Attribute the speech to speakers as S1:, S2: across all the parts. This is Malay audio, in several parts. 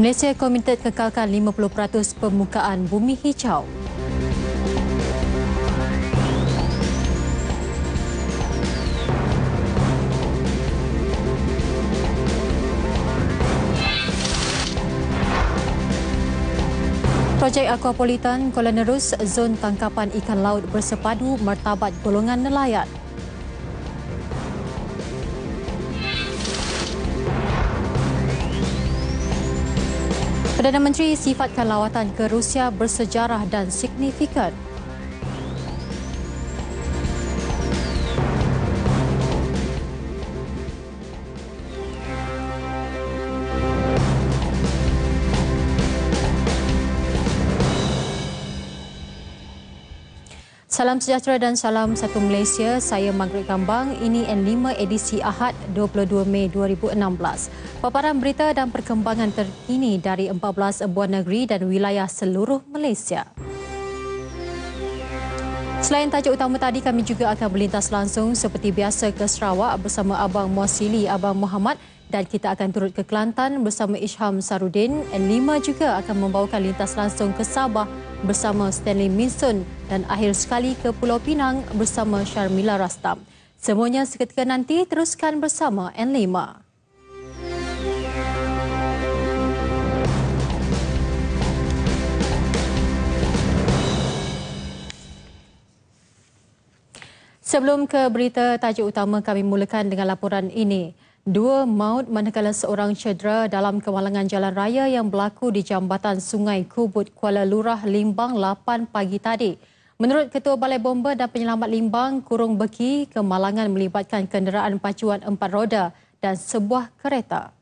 S1: Malaysia komited kekalkan 50% pembukaan bumi hijau. Bajai Aquapolitan Kuala Nerus zon tangkapan ikan laut bersepadu martabat golongan nelayan. Perdana Menteri sifatkan lawatan ke Rusia bersejarah dan signifikan. Salam sejahtera dan salam satu Malaysia. Saya Margaret Gambang. Ini N5 edisi Ahad 22 Mei 2016. Paparan berita dan perkembangan terkini dari 14 buah negeri dan wilayah seluruh Malaysia. Selain tajuk utama tadi, kami juga akan melintas langsung seperti biasa ke Sarawak bersama Abang Muasili, Abang Muhammad dan kita akan turut ke Kelantan bersama Isham Sarudin. N5 juga akan membawakan lintas langsung ke Sabah bersama Stanley Minson dan akhir sekali ke Pulau Pinang bersama Sharmila Rastam. Semuanya seketika nanti teruskan bersama N5. Sebelum ke berita tajuk utama kami mulakan dengan laporan ini. Dua maut manakala seorang cedera dalam kemalangan jalan raya yang berlaku di jambatan Sungai Kubut Kuala Lurah Limbang 8 pagi tadi. Menurut Ketua Balai Bomba dan Penyelamat Limbang, Kurung Beki, kemalangan melibatkan kenderaan pacuan empat roda dan sebuah kereta.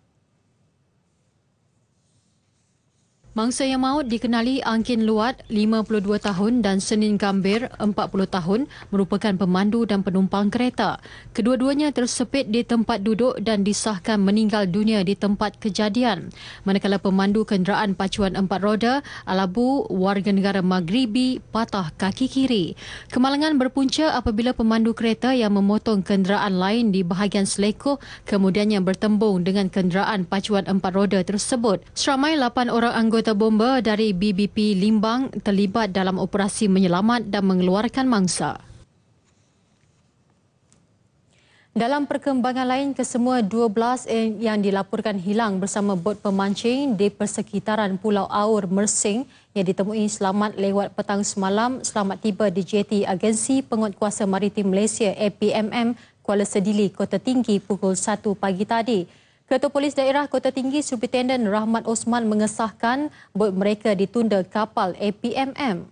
S1: Mangsa yang maut dikenali Angkin Luat, 52 tahun dan Senin Gambir, 40 tahun, merupakan pemandu dan penumpang kereta. Kedua-duanya tersepit di tempat duduk dan disahkan meninggal dunia di tempat kejadian. Manakala pemandu kenderaan pacuan empat roda, Alabu, warga negara Maghribi, patah kaki kiri. Kemalangan berpunca apabila pemandu kereta yang memotong kenderaan lain di bahagian seleko kemudiannya bertembung dengan kenderaan pacuan empat roda tersebut. Seramai lapan orang anggota helikopter bomber dari BBP Limbang terlibat dalam operasi menyelamat dan mengeluarkan mangsa. Dalam perkembangan lain, kesemua 12 yang dilaporkan hilang bersama bot pemancing di persekitaran Pulau Aur Mersing yang ditemui selamat lewat petang semalam selamat tiba di JT Agensi Penguatkuasa Maritim Malaysia APMM Kuala Sedili, Kota Tinggi pukul 1 pagi tadi. Ketua Polis Daerah Kota Tinggi Superintendent Rahmat Osman mengesahkan mereka ditunda kapal APMM.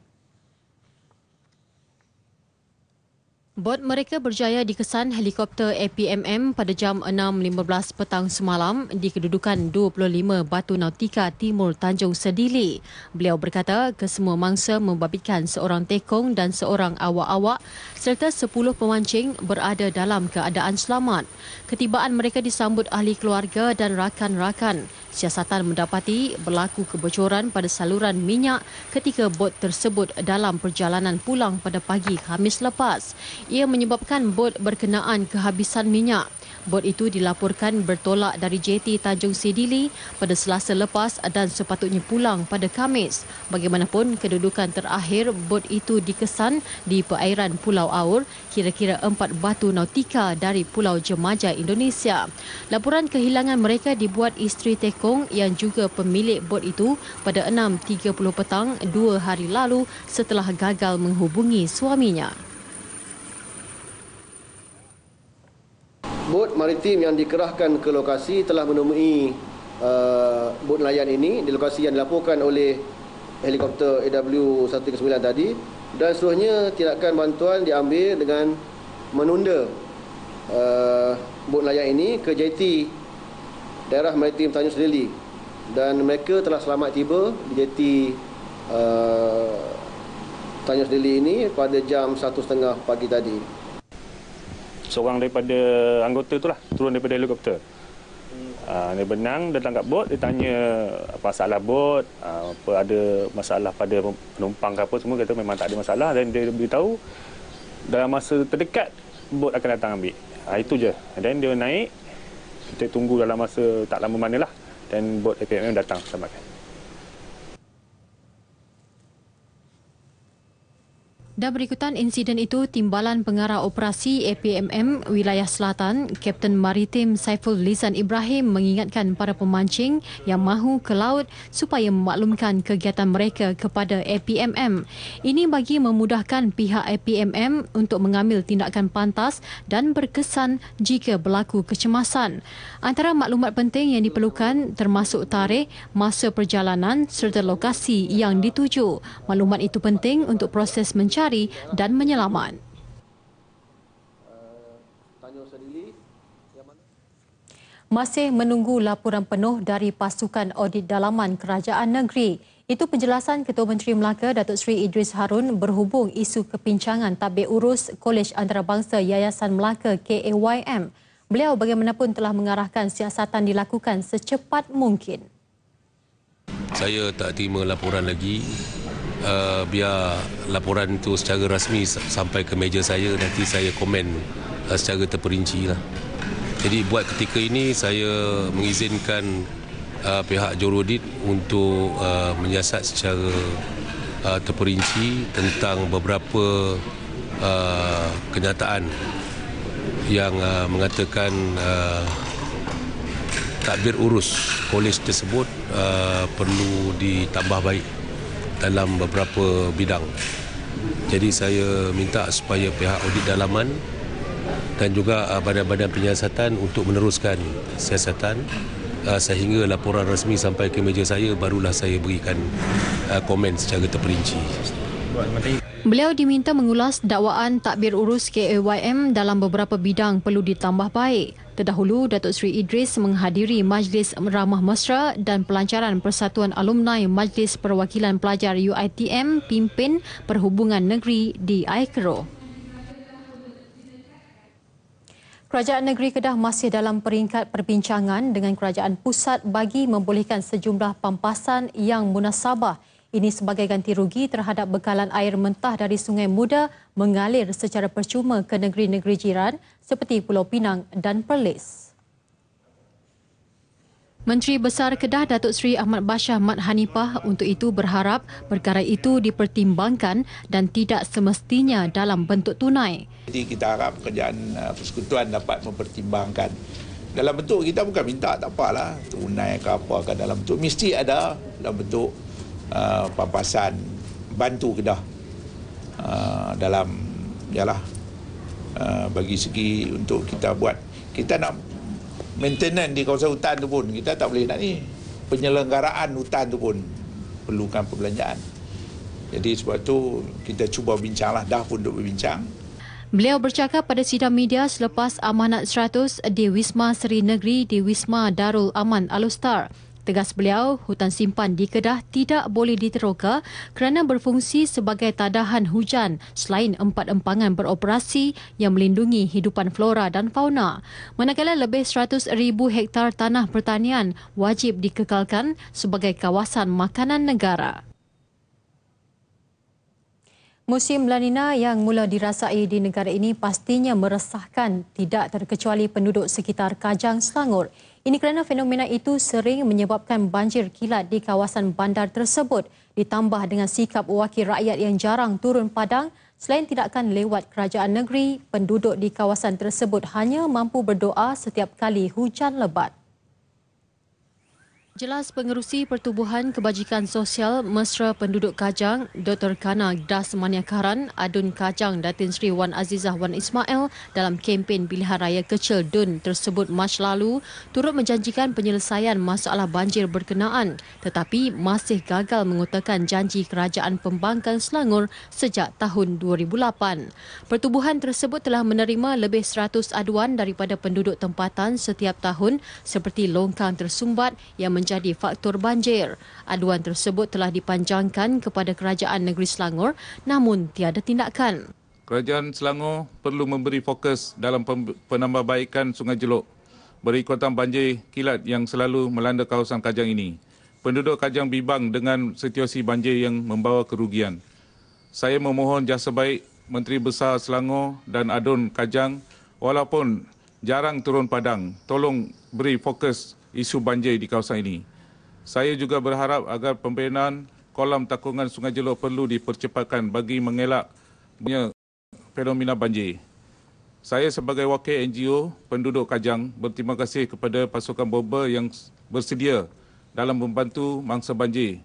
S1: Bot mereka berjaya dikesan helikopter APMM pada jam 6.15 petang semalam di kedudukan 25 Batu Nautika Timur Tanjung Sedili. Beliau berkata kesemua mangsa membabitkan seorang tekong dan seorang awak-awak serta 10 pemancing berada dalam keadaan selamat. Ketibaan mereka disambut ahli keluarga dan rakan-rakan. Siasatan mendapati berlaku kebocoran pada saluran minyak ketika bot tersebut dalam perjalanan pulang pada pagi Khamis lepas ia menyebabkan bot berkenaan kehabisan minyak. Bot itu dilaporkan bertolak dari jeti Tanjung Sidili pada selasa lepas dan sepatutnya pulang pada Khamis. Bagaimanapun, kedudukan terakhir bot itu dikesan di perairan Pulau Aur, kira-kira empat batu nautika dari Pulau Jemaja Indonesia. Laporan kehilangan mereka dibuat isteri Tekong yang juga pemilik bot itu pada 6.30 petang dua hari lalu setelah gagal menghubungi suaminya.
S2: bot maritim yang dikerahkan ke lokasi telah menemui uh, bot nelayan ini di lokasi yang dilaporkan oleh helikopter aw 19 tadi dan seluruhnya tindakan bantuan diambil dengan menunda uh, bot nelayan ini ke JT daerah maritim Tanjung Sedili dan mereka telah selamat tiba di JT uh, Tanjung Sedili ini pada jam 1.30
S3: pagi tadi seorang daripada anggota tu lah turun daripada helikopter. Uh, dia benang, dia tangkap bot, dia tanya apa masalah bot, ah, apa ada masalah pada penumpang ke apa semua, kata memang tak ada masalah dan dia beritahu dalam masa terdekat bot akan datang ambil. Uh, itu je. Dan dia naik, kita tunggu dalam masa tak lama manalah dan bot APMM datang sama.
S1: Dan berikutan insiden itu, Timbalan Pengarah Operasi APMM Wilayah Selatan, Kapten Maritim Saiful Lisan Ibrahim mengingatkan para pemancing yang mahu ke laut supaya memaklumkan kegiatan mereka kepada APMM. Ini bagi memudahkan pihak APMM untuk mengambil tindakan pantas dan berkesan jika berlaku kecemasan. Antara maklumat penting yang diperlukan termasuk tarikh, masa perjalanan serta lokasi yang dituju. Maklumat itu penting untuk proses mencari mencari dan menyelamat. Masih menunggu laporan penuh dari pasukan audit dalaman kerajaan negeri. Itu penjelasan Ketua Menteri Melaka Datuk Seri Idris Harun berhubung isu kepincangan tabir urus Kolej Antarabangsa Yayasan Melaka KAYM. Beliau bagaimanapun telah mengarahkan siasatan dilakukan secepat mungkin.
S3: Saya tak terima laporan lagi uh, biar laporan itu secara rasmi sampai ke meja saya nanti saya komen uh, secara terperinci lah. Jadi buat ketika ini saya mengizinkan uh, pihak Jurudit untuk uh, menyiasat secara uh, terperinci tentang beberapa
S4: uh, kenyataan yang uh, mengatakan uh, takbir urus kolej tersebut uh, perlu ditambah baik dalam beberapa bidang. Jadi saya minta supaya
S3: pihak audit dalaman dan juga uh, badan-badan penyiasatan untuk meneruskan siasatan uh, sehingga laporan rasmi sampai ke meja saya barulah saya berikan uh, komen secara terperinci.
S1: Beliau diminta mengulas dakwaan takbir urus KAYM dalam beberapa bidang perlu ditambah baik. Terdahulu, Datuk Seri Idris menghadiri Majlis Ramah Mesra dan Pelancaran Persatuan Alumni Majlis Perwakilan Pelajar UITM Pimpin Perhubungan Negeri di AIKRO. Kerajaan Negeri Kedah masih dalam peringkat perbincangan dengan Kerajaan Pusat bagi membolehkan sejumlah pampasan yang munasabah ini sebagai ganti rugi terhadap bekalan air mentah dari Sungai Muda mengalir secara percuma ke negeri-negeri jiran seperti Pulau Pinang dan Perlis. Menteri Besar Kedah Datuk Seri Ahmad Bashah Mat Hanipah untuk itu berharap perkara itu dipertimbangkan dan tidak semestinya dalam bentuk tunai.
S4: Jadi kita harap kerajaan uh, persekutuan dapat mempertimbangkan dalam bentuk kita bukan minta tak apalah tunai ke apa ke dalam bentuk mesti ada dalam bentuk Uh, pampasan bantu Kedah uh, dalam jelah uh, bagi segi untuk kita buat kita nak maintenance di kawasan hutan tu pun kita tak boleh nak ni penyelenggaraan hutan tu pun perlukan perbelanjaan jadi sebab tu kita cuba bincanglah dah pun duk berbincang
S1: Beliau bercakap pada sidang media selepas amanat 100 di Wisma Seri Negeri di Wisma Darul Aman Alustar. Tegas beliau, hutan simpan di Kedah tidak boleh diteroka kerana berfungsi sebagai tadahan hujan selain empat empangan beroperasi yang melindungi hidupan flora dan fauna. Manakala lebih 100,000 hektar tanah pertanian wajib dikekalkan sebagai kawasan makanan negara. Musim La Nina yang mula dirasai di negara ini pastinya meresahkan tidak terkecuali penduduk sekitar Kajang Selangor. Ini kerana fenomena itu sering menyebabkan banjir kilat di kawasan bandar tersebut ditambah dengan sikap wakil rakyat yang jarang turun padang selain tidakkan lewat kerajaan negeri penduduk di kawasan tersebut hanya mampu berdoa setiap kali hujan lebat. Jelas pengerusi Pertubuhan Kebajikan Sosial Mesra Penduduk Kajang, Dr. Kana Das Maniakaran, Adun Kajang, Datin Sri Wan Azizah Wan Ismail dalam kempen pilihan raya kecil DUN tersebut Mac lalu turut menjanjikan penyelesaian masalah banjir berkenaan tetapi masih gagal mengutakan janji Kerajaan Pembangkang Selangor sejak tahun 2008. Pertubuhan tersebut telah menerima lebih 100 aduan daripada penduduk tempatan setiap tahun seperti longkang tersumbat yang menjadikan menjadi faktor banjir. Aduan tersebut telah dipanjangkan kepada Kerajaan Negeri Selangor namun tiada tindakan.
S4: Kerajaan Selangor perlu memberi fokus dalam penambahbaikan Sungai Jelok berikutan banjir kilat yang selalu melanda kawasan Kajang ini. Penduduk Kajang bimbang dengan situasi banjir yang membawa kerugian. Saya memohon jasa baik Menteri Besar Selangor dan Adun Kajang walaupun jarang turun padang, tolong beri fokus isu banjir di kawasan ini. Saya juga berharap agar pembinaan kolam takungan Sungai Jeloh perlu dipercepatkan bagi mengelak fenomena banjir. Saya sebagai wakil NGO penduduk Kajang berterima kasih kepada pasukan bomba yang bersedia dalam membantu mangsa banjir.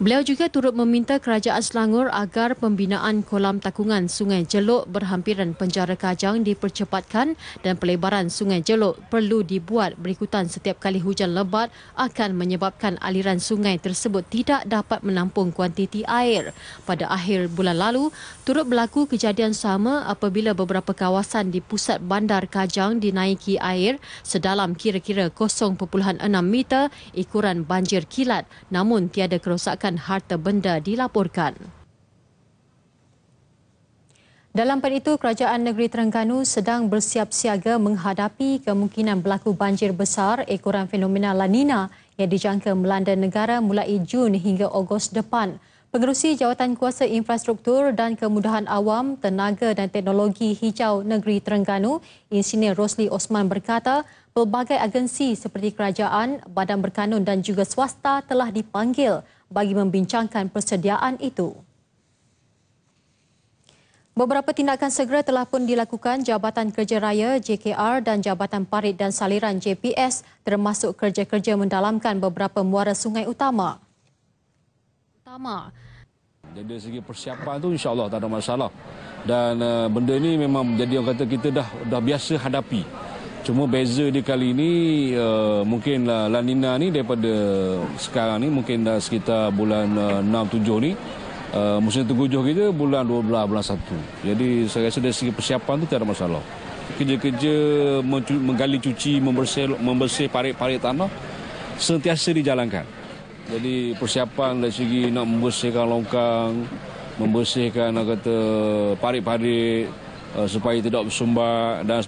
S1: Beliau juga turut meminta Kerajaan Selangor agar pembinaan kolam takungan Sungai Jelok berhampiran penjara Kajang dipercepatkan dan pelebaran Sungai Jelok perlu dibuat berikutan setiap kali hujan lebat akan menyebabkan aliran sungai tersebut tidak dapat menampung kuantiti air. Pada akhir bulan lalu, turut berlaku kejadian sama apabila beberapa kawasan di pusat bandar Kajang dinaiki air sedalam kira-kira 0.6 meter ikuran banjir kilat namun tiada kerosakan kerosakan harta benda dilaporkan. Dalam pada itu, Kerajaan Negeri Terengganu sedang bersiap siaga menghadapi kemungkinan berlaku banjir besar ekoran fenomena La Nina yang dijangka melanda negara mulai Jun hingga Ogos depan. Pengerusi Jawatan Kuasa Infrastruktur dan Kemudahan Awam, Tenaga dan Teknologi Hijau Negeri Terengganu, Insinyur Rosli Osman berkata, pelbagai agensi seperti kerajaan, badan berkanun dan juga swasta telah dipanggil bagi membincangkan persediaan itu. Beberapa tindakan segera telah pun dilakukan Jabatan Kerja Raya JKR dan Jabatan Parit dan Saliran JPS termasuk kerja-kerja mendalamkan beberapa muara sungai utama. Utama.
S5: Jadi dari segi persiapan tu insya-Allah tak ada masalah. Dan uh, benda ini memang jadi orang kata kita dah dah biasa hadapi. Cuma beza dia kali ini uh, mungkin uh, lah La Nina ni daripada sekarang ni mungkin dah sekitar bulan uh, 6 7 ni Uh, musim tengah kita bulan 12 bulan 1. Jadi saya rasa dari segi persiapan tu tiada masalah. Kerja-kerja menggali cuci, membersih membersih parit-parit tanah sentiasa dijalankan. Jadi persiapan dari segi nak membersihkan longkang, membersihkan nak kata parit-parit uh, supaya tidak bersumbat dan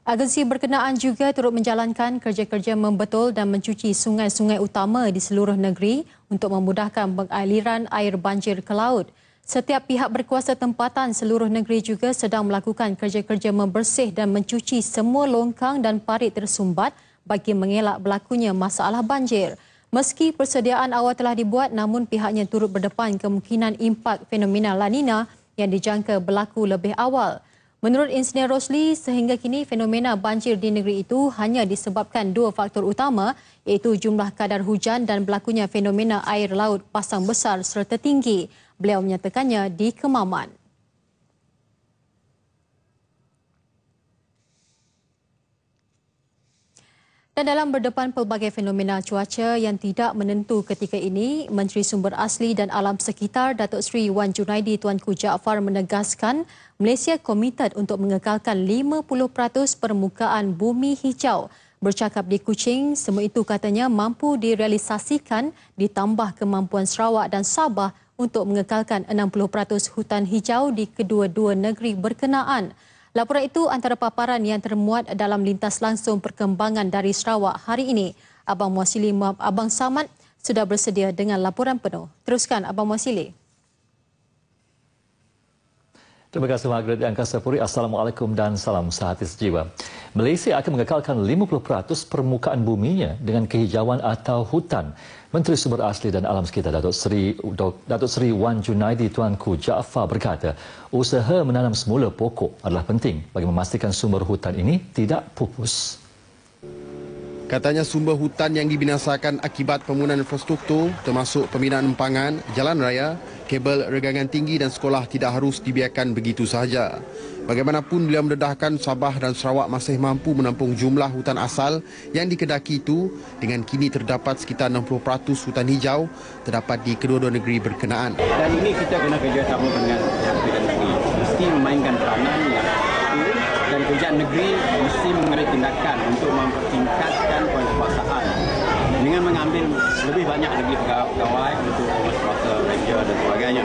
S1: Agensi berkenaan juga turut menjalankan kerja-kerja membetul dan mencuci sungai-sungai utama di seluruh negeri untuk memudahkan pengaliran air banjir ke laut. Setiap pihak berkuasa tempatan seluruh negeri juga sedang melakukan kerja-kerja membersih dan mencuci semua longkang dan parit tersumbat bagi mengelak berlakunya masalah banjir. Meski persediaan awal telah dibuat namun pihaknya turut berdepan kemungkinan impak fenomena La Nina yang dijangka berlaku lebih awal. Menurut Insinyur Rosli, sehingga kini fenomena banjir di negeri itu hanya disebabkan dua faktor utama iaitu jumlah kadar hujan dan berlakunya fenomena air laut pasang besar serta tinggi. Beliau menyatakannya di Kemaman. Dan dalam berdepan pelbagai fenomena cuaca yang tidak menentu ketika ini, Menteri Sumber Asli dan Alam Sekitar Datuk Seri Wan Junaidi Tuanku Jaafar menegaskan Malaysia komited untuk mengekalkan 50% permukaan bumi hijau. Bercakap di Kuching, semua itu katanya mampu direalisasikan ditambah kemampuan Sarawak dan Sabah untuk mengekalkan 60% hutan hijau di kedua-dua negeri berkenaan. Laporan itu antara paparan yang termuat dalam lintas langsung perkembangan dari Sarawak hari ini. Abang Muasili Abang Samad sudah bersedia dengan laporan penuh. Teruskan Abang Muasili.
S6: Terima kasih Margaret Angkasa Puri. Assalamualaikum dan salam sehati sejiwa. Malaysia akan mengekalkan 50% permukaan buminya dengan kehijauan atau hutan. Menteri Sumber Asli dan Alam Sekitar Datuk Seri Datuk Seri Wan Junaidi Tuanku Jaafar berkata, usaha menanam semula pokok adalah penting bagi memastikan sumber hutan ini tidak pupus.
S2: Katanya sumber hutan yang dibinasakan akibat pembangunan infrastruktur termasuk pembinaan empangan, jalan raya, kabel regangan tinggi dan sekolah tidak harus dibiarkan begitu sahaja. Bagaimanapun beliau mendedahkan Sabah dan Sarawak masih mampu menampung jumlah hutan asal yang dikedaki itu dengan kini terdapat sekitar 60% hutan hijau terdapat di kedua-dua negeri berkenaan.
S7: Dan ini kita kena kerja sama dengan kerajaan negeri. Mesti memainkan peranan yang betul dan kerajaan negeri
S2: mesti mengambil tindakan untuk mempertingkatkan kuasaan dengan mengambil
S3: lebih banyak lagi pegawai untuk kerja dan sebagainya.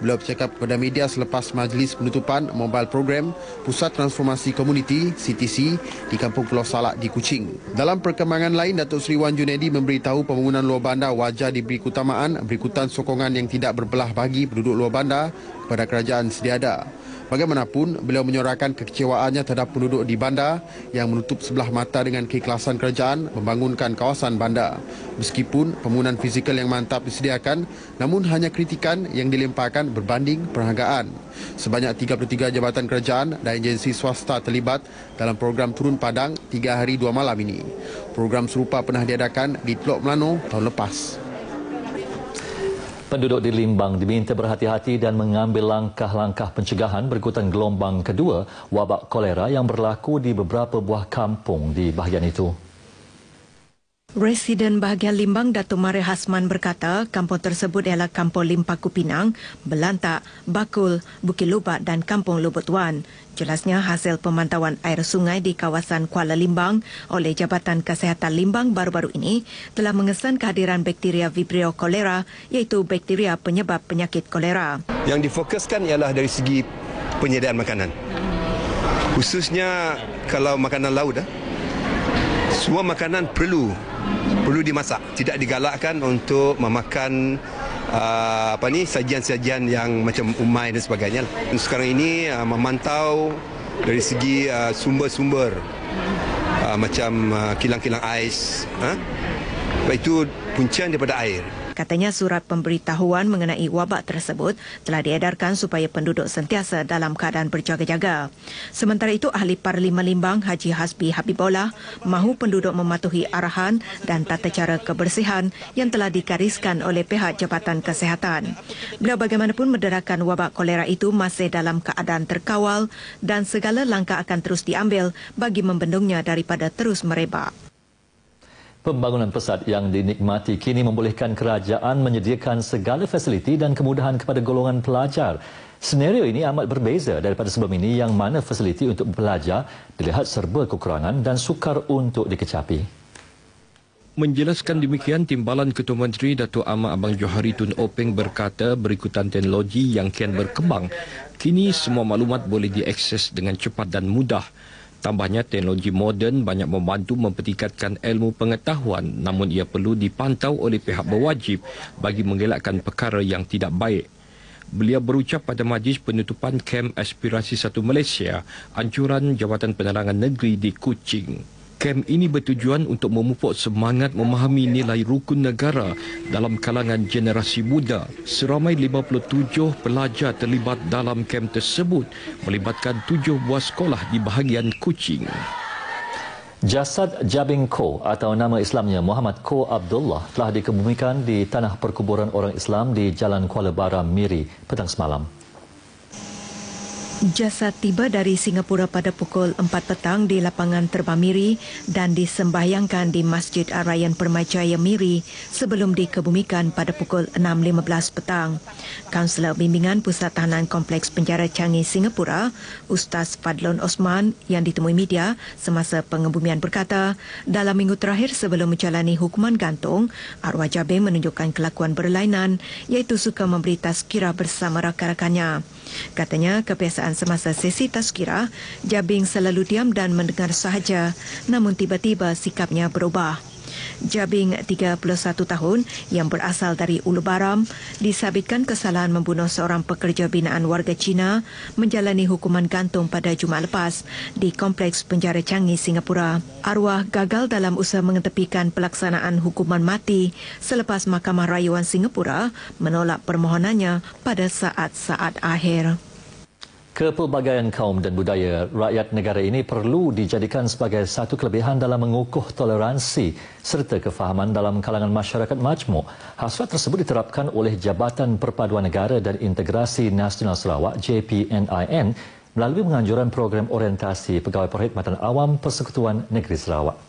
S2: Beliau bercakap kepada media selepas majlis penutupan mobile program Pusat Transformasi Komuniti CTC di Kampung Pulau Salak di Kuching. Dalam perkembangan lain, Datuk Seri Wan Junedi memberitahu pembangunan luar bandar wajar diberi keutamaan berikutan sokongan yang tidak berbelah bagi penduduk luar bandar kepada kerajaan sedia ada. Bagaimanapun, beliau menyorakan kekecewaannya terhadap penduduk di bandar yang menutup sebelah mata dengan keikhlasan kerajaan membangunkan kawasan bandar. Meskipun pembangunan fizikal yang mantap disediakan, namun hanya kritikan yang dilemparkan berbanding perhargaan. Sebanyak 33 jabatan kerajaan dan agensi swasta terlibat dalam program Turun Padang 3 hari 2 malam ini. Program serupa pernah diadakan di Teluk Melano tahun lepas. Penduduk di Limbang diminta berhati-hati dan
S6: mengambil langkah-langkah pencegahan berikutan gelombang kedua wabak kolera yang berlaku di beberapa buah kampung di bahagian itu.
S8: Residen bahagian Limbang Dato Mare Hasman berkata kampung tersebut ialah kampung Limpaku Pinang, Belantak, Bakul, Bukit Lubak dan kampung Lubut Wan. Jelasnya hasil pemantauan air sungai di kawasan Kuala Limbang oleh Jabatan Kesehatan Limbang baru-baru ini telah mengesan kehadiran bakteria Vibrio cholera iaitu bakteria penyebab penyakit kolera.
S4: Yang difokuskan ialah dari segi penyediaan makanan. Khususnya kalau makanan laut, ah, semua makanan perlu perlu dimasak tidak digalakkan untuk memakan uh, apa ni sajian-sajian yang macam umai dan sebagainya lah. sekarang ini uh, memantau dari segi uh, sumber-sumber uh, macam uh, kilang-kilang ais ha? itu puncian daripada air
S8: katanya surat pemberitahuan mengenai wabak tersebut telah diedarkan supaya penduduk sentiasa dalam keadaan berjaga-jaga. Sementara itu, Ahli Parlimen Limbang Haji Hasbi Habibullah mahu penduduk mematuhi arahan dan tata cara kebersihan yang telah dikariskan oleh pihak Jabatan Kesehatan. Beliau bagaimanapun mederakan wabak kolera itu masih dalam keadaan terkawal dan segala langkah akan terus diambil bagi membendungnya daripada terus merebak.
S6: Pembangunan pesat yang dinikmati kini membolehkan kerajaan menyediakan segala fasiliti dan kemudahan kepada golongan pelajar. Senario ini amat berbeza daripada sebelum ini yang mana fasiliti untuk pelajar dilihat serba kekurangan dan sukar untuk dikecapi.
S3: Menjelaskan demikian, Timbalan Ketua Menteri Datuk Amat Abang Johari Tun Openg berkata berikutan teknologi yang kian berkembang, kini semua maklumat boleh diakses dengan cepat dan mudah. Tambahnya teknologi moden banyak membantu mempertingkatkan ilmu pengetahuan namun ia perlu dipantau oleh pihak berwajib bagi mengelakkan perkara yang tidak baik. Beliau berucap pada majlis penutupan kem aspirasi satu Malaysia, ancuran Jabatan Penerangan Negeri di Kuching. Kem ini bertujuan untuk memupuk semangat memahami nilai rukun negara dalam kalangan generasi muda. Seramai 57 pelajar terlibat dalam kem tersebut melibatkan tujuh buah sekolah di bahagian Kuching.
S6: Jasad Jabing Ko atau nama Islamnya Muhammad Ko Abdullah telah dikebumikan di tanah perkuburan orang Islam di Jalan Kuala Baram, Miri, petang semalam.
S8: Jasad tiba dari Singapura pada pukul 4 petang di lapangan terbang Miri dan disembahyangkan di Masjid Arayan Permajaya Miri sebelum dikebumikan pada pukul 6.15 petang. Kaunselor Bimbingan Pusat Tahanan Kompleks Penjara Canggih Singapura, Ustaz Fadlon Osman yang ditemui media semasa pengebumian berkata, dalam minggu terakhir sebelum menjalani hukuman gantung, arwah Jabe menunjukkan kelakuan berlainan iaitu suka memberi tazkirah bersama rakan-rakannya. Katanya kebiasaan semasa sesi tazkirah, Jabing selalu diam dan mendengar sahaja namun tiba-tiba sikapnya berubah. Jabing 31 tahun yang berasal dari Ulu Baram disabitkan kesalahan membunuh seorang pekerja binaan warga Cina menjalani hukuman gantung pada Jumaat lepas di Kompleks Penjara Changi, Singapura. Arwah gagal dalam usaha mengetepikan pelaksanaan hukuman mati selepas Mahkamah Rayuan Singapura menolak permohonannya pada saat-saat akhir.
S6: Kepelbagaian kaum dan budaya rakyat negara ini perlu dijadikan sebagai satu kelebihan dalam mengukuh toleransi serta kefahaman dalam kalangan masyarakat majmuk. Hasrat tersebut diterapkan oleh Jabatan Perpaduan Negara dan Integrasi Nasional Sarawak JPNIN melalui penganjuran program orientasi pegawai perkhidmatan awam Persekutuan Negeri Sarawak.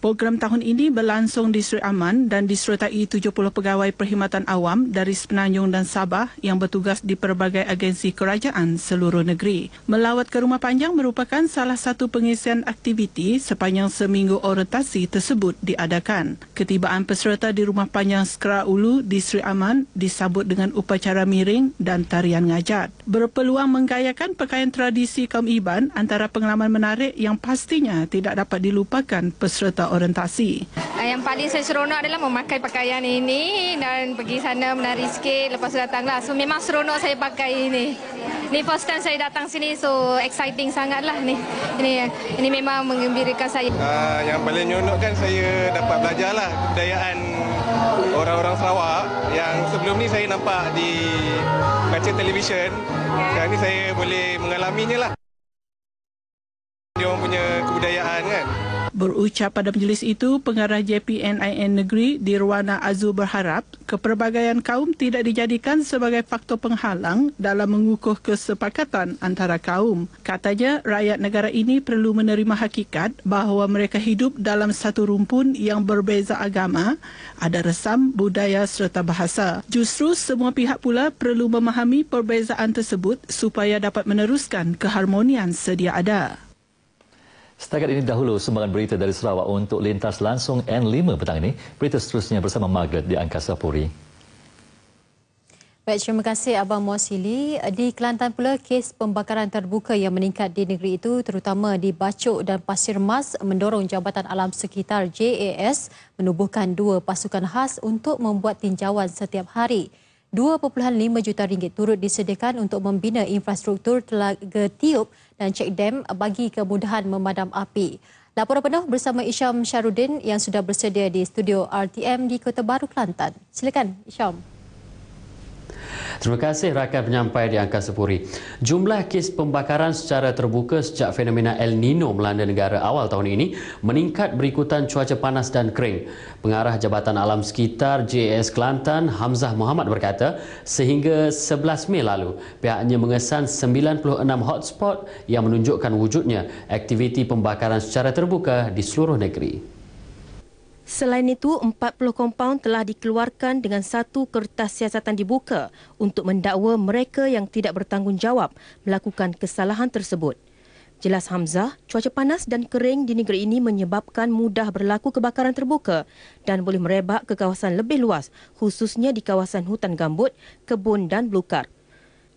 S9: Program tahun ini berlangsung di Sri Aman dan disertai 70 pegawai perkhidmatan awam dari Semenanjung dan Sabah yang bertugas di pelbagai agensi kerajaan seluruh negeri. Melawat ke rumah panjang merupakan salah satu pengisian aktiviti sepanjang seminggu orientasi tersebut diadakan. Ketibaan peserta di rumah panjang Skra Ulu di Sri Aman disambut dengan upacara miring dan tarian ngajat. Berpeluang menggayakan pakaian tradisi kaum Iban antara pengalaman menarik yang pastinya tidak dapat dilupakan peserta orientasi.
S8: Ah, yang paling saya seronok adalah memakai pakaian ini dan pergi sana menari sikit lepas datanglah. So memang seronok saya pakai ini. Ini first time saya datang sini so exciting sangatlah ni. Ini ini memang menggembirakan saya.
S4: Uh, yang paling nyonok kan saya dapat belajarlah kebudayaan orang-orang Sarawak yang sebelum ni saya nampak di kaca televisyen. Sekarang ni saya boleh mengalaminya lah. Dia orang punya kebudayaan kan.
S9: Berucap pada majlis itu, pengarah JPNIN Negeri Dirwana Azu berharap keperbagaian kaum tidak dijadikan sebagai faktor penghalang dalam mengukuh kesepakatan antara kaum. Katanya, rakyat negara ini perlu menerima hakikat bahawa mereka hidup dalam satu rumpun yang berbeza agama, ada resam, budaya serta bahasa. Justru semua pihak pula perlu memahami perbezaan tersebut supaya dapat meneruskan keharmonian sedia ada.
S6: Setakat ini dahulu sumbangan berita dari Sarawak untuk lintas langsung N5 petang ini. Berita seterusnya bersama Margaret di Angkasa Puri.
S1: Baik, terima kasih Abang Mosili. Di Kelantan pula, kes pembakaran terbuka yang meningkat di negeri itu terutama di Bacok dan Pasir Mas mendorong Jabatan Alam Sekitar JAS menubuhkan dua pasukan khas untuk membuat tinjauan setiap hari. 2.5 juta ringgit turut disediakan untuk membina infrastruktur telaga tiup dan cek dam bagi kemudahan memadam api. Laporan penuh bersama Isham Syarudin yang sudah bersedia di studio RTM di Kota Baru, Kelantan. Silakan, Isham.
S10: Terima kasih rakan penyampai di Angkasa Puri. Jumlah kes pembakaran secara terbuka sejak fenomena El Nino melanda negara awal tahun ini meningkat berikutan cuaca panas dan kering. Pengarah Jabatan Alam Sekitar JAS Kelantan, Hamzah Muhammad berkata, sehingga 11 Mei lalu, pihaknya mengesan 96 hotspot yang menunjukkan wujudnya aktiviti pembakaran secara terbuka di seluruh negeri.
S11: Selain itu, 40 kompaun telah dikeluarkan dengan satu kertas siasatan dibuka untuk mendakwa mereka yang tidak bertanggungjawab melakukan kesalahan tersebut. Jelas Hamzah, cuaca panas dan kering di negeri ini menyebabkan mudah berlaku kebakaran terbuka dan boleh merebak ke kawasan lebih luas, khususnya di kawasan hutan gambut, kebun dan belukar.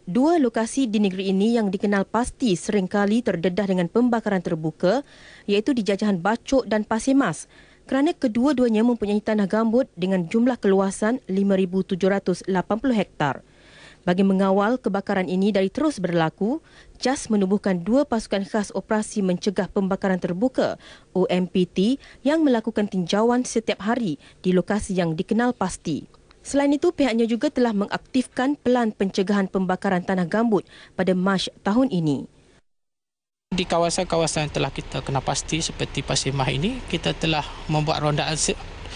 S11: Dua lokasi di negeri ini yang dikenal pasti sering kali terdedah dengan pembakaran terbuka iaitu di jajahan Bacok dan Pasir Mas kerana kedua-duanya mempunyai tanah gambut dengan jumlah keluasan 5,780 hektar. Bagi mengawal kebakaran ini dari terus berlaku, JAS menubuhkan dua pasukan khas operasi mencegah pembakaran terbuka, UMPT, yang melakukan tinjauan setiap hari di lokasi yang dikenal pasti. Selain itu, pihaknya juga telah mengaktifkan pelan pencegahan pembakaran tanah gambut pada Mac tahun ini
S7: di kawasan-kawasan yang telah kita kena pasti seperti Pasir Mah ini kita telah membuat rondaan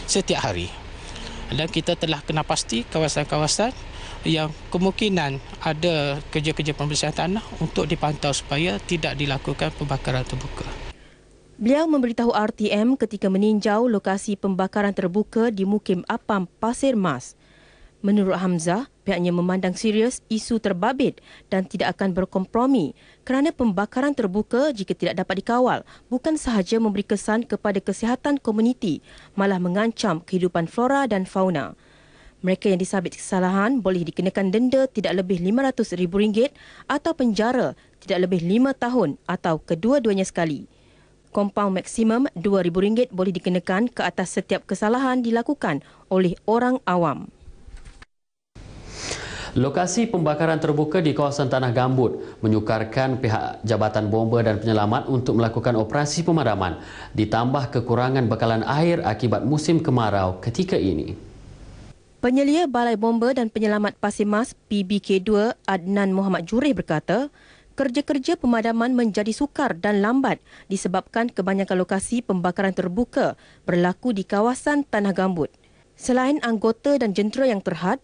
S7: setiap hari dan kita telah kena pasti kawasan-kawasan yang kemungkinan ada kerja-kerja pembersihan tanah untuk dipantau supaya tidak dilakukan pembakaran terbuka.
S11: Beliau memberitahu RTM ketika meninjau lokasi pembakaran terbuka di Mukim Apam Pasir Mas. Menurut Hamzah, pihaknya memandang serius isu terbabit dan tidak akan berkompromi kerana pembakaran terbuka jika tidak dapat dikawal bukan sahaja memberi kesan kepada kesihatan komuniti malah mengancam kehidupan flora dan fauna. Mereka yang disabit kesalahan boleh dikenakan denda tidak lebih RM500,000 atau penjara tidak lebih 5 tahun atau kedua-duanya sekali. Kompaun maksimum RM2,000 boleh dikenakan ke atas setiap kesalahan dilakukan oleh orang awam.
S10: Lokasi pembakaran terbuka di kawasan Tanah Gambut menyukarkan pihak Jabatan Bomba dan Penyelamat untuk melakukan operasi pemadaman ditambah kekurangan bekalan air akibat musim kemarau ketika ini.
S11: Penyelia Balai Bomba dan Penyelamat Pasir Mas PBK2 Adnan Muhammad Jureh berkata, kerja-kerja pemadaman menjadi sukar dan lambat disebabkan kebanyakan lokasi pembakaran terbuka berlaku di kawasan Tanah Gambut. Selain anggota dan jentera yang terhad,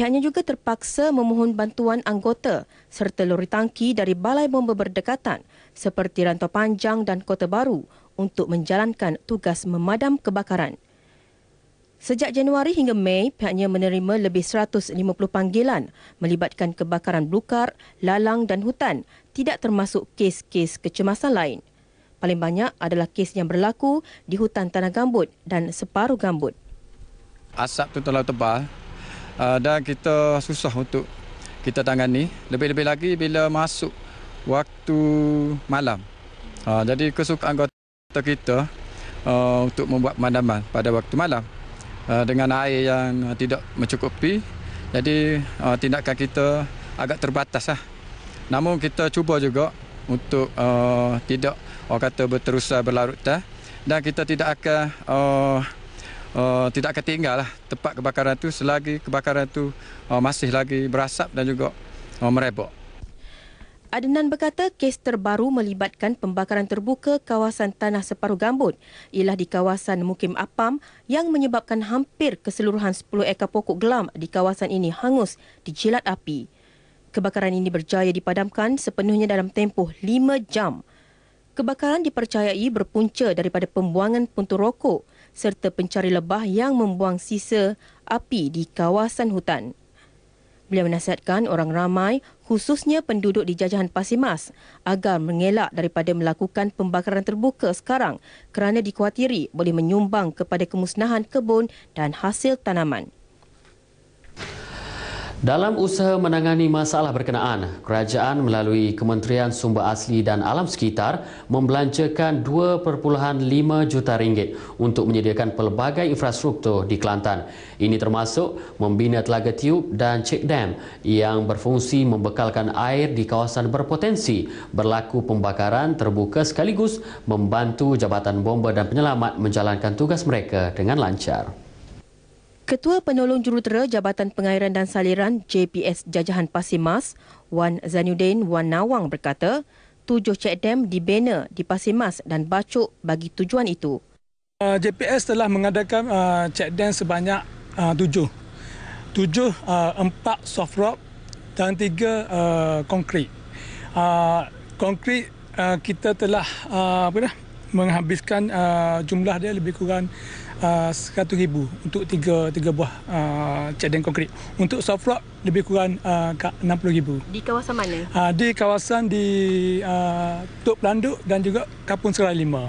S11: Pihaknya juga terpaksa memohon bantuan anggota serta lori tangki dari balai bomba berdekatan seperti Rantau Panjang dan Kota Baru untuk menjalankan tugas memadam kebakaran. Sejak Januari hingga Mei, pihaknya menerima lebih 150 panggilan melibatkan kebakaran blukar, lalang dan hutan, tidak termasuk kes-kes kecemasan lain. Paling banyak adalah kes yang berlaku di hutan tanah gambut dan separuh gambut.
S7: Asap itu terlalu tebal, uh, dan kita susah untuk kita tangani lebih-lebih lagi bila masuk waktu malam uh, jadi kesukaan anggota kita uh, untuk membuat pemadaman pada waktu malam uh, dengan air yang tidak mencukupi jadi uh, tindakan kita agak terbatas lah. namun kita cuba juga untuk uh, tidak orang kata berterusan dah. Eh. dan kita tidak akan uh, uh, tidak akan tinggal lah tempat kebakaran itu selagi kebakaran itu uh, eh, masih lagi berasap dan juga uh, eh, merebok.
S11: Adnan berkata kes terbaru melibatkan pembakaran terbuka kawasan tanah separuh gambut ialah di kawasan Mukim Apam yang menyebabkan hampir keseluruhan 10 ekar pokok gelam di kawasan ini hangus di dijilat api. Kebakaran ini berjaya dipadamkan sepenuhnya dalam tempoh 5 jam. Kebakaran dipercayai berpunca daripada pembuangan puntu rokok serta pencari lebah yang membuang sisa api di kawasan hutan. Beliau menasihatkan orang ramai, khususnya penduduk di jajahan Pasir Mas, agar mengelak daripada melakukan pembakaran terbuka sekarang kerana dikhawatiri boleh menyumbang kepada kemusnahan kebun dan hasil tanaman.
S10: Dalam usaha menangani masalah berkenaan, kerajaan melalui Kementerian Sumber Asli dan Alam Sekitar membelanjakan 2.5 juta ringgit untuk menyediakan pelbagai infrastruktur di Kelantan. Ini termasuk membina telaga tiub dan check dam yang berfungsi membekalkan air di kawasan berpotensi berlaku pembakaran terbuka sekaligus membantu Jabatan Bomba dan Penyelamat menjalankan tugas mereka dengan lancar.
S11: Ketua Penolong Jurutera Jabatan Pengairan dan Saliran JPS Jajahan Pasir Mas, Wan Zanuddin Wan Nawang berkata, tujuh cek dam dibina di Pasir Mas dan Bacuk bagi tujuan itu.
S4: Uh, JPS telah mengadakan uh, cek dam sebanyak uh, tujuh. Tujuh, empat soft rock dan tiga konkrit. konkrit kita telah uh, apa dah, menghabiskan uh, jumlah dia lebih kurang RM100,000 uh, untuk tiga tiga buah uh, cat dan konkrit. Untuk soft rock lebih kurang RM60,000. Uh, ribu
S11: di kawasan mana?
S4: Uh, di kawasan di uh, Tok Pelanduk dan juga Kapun Serai Lima.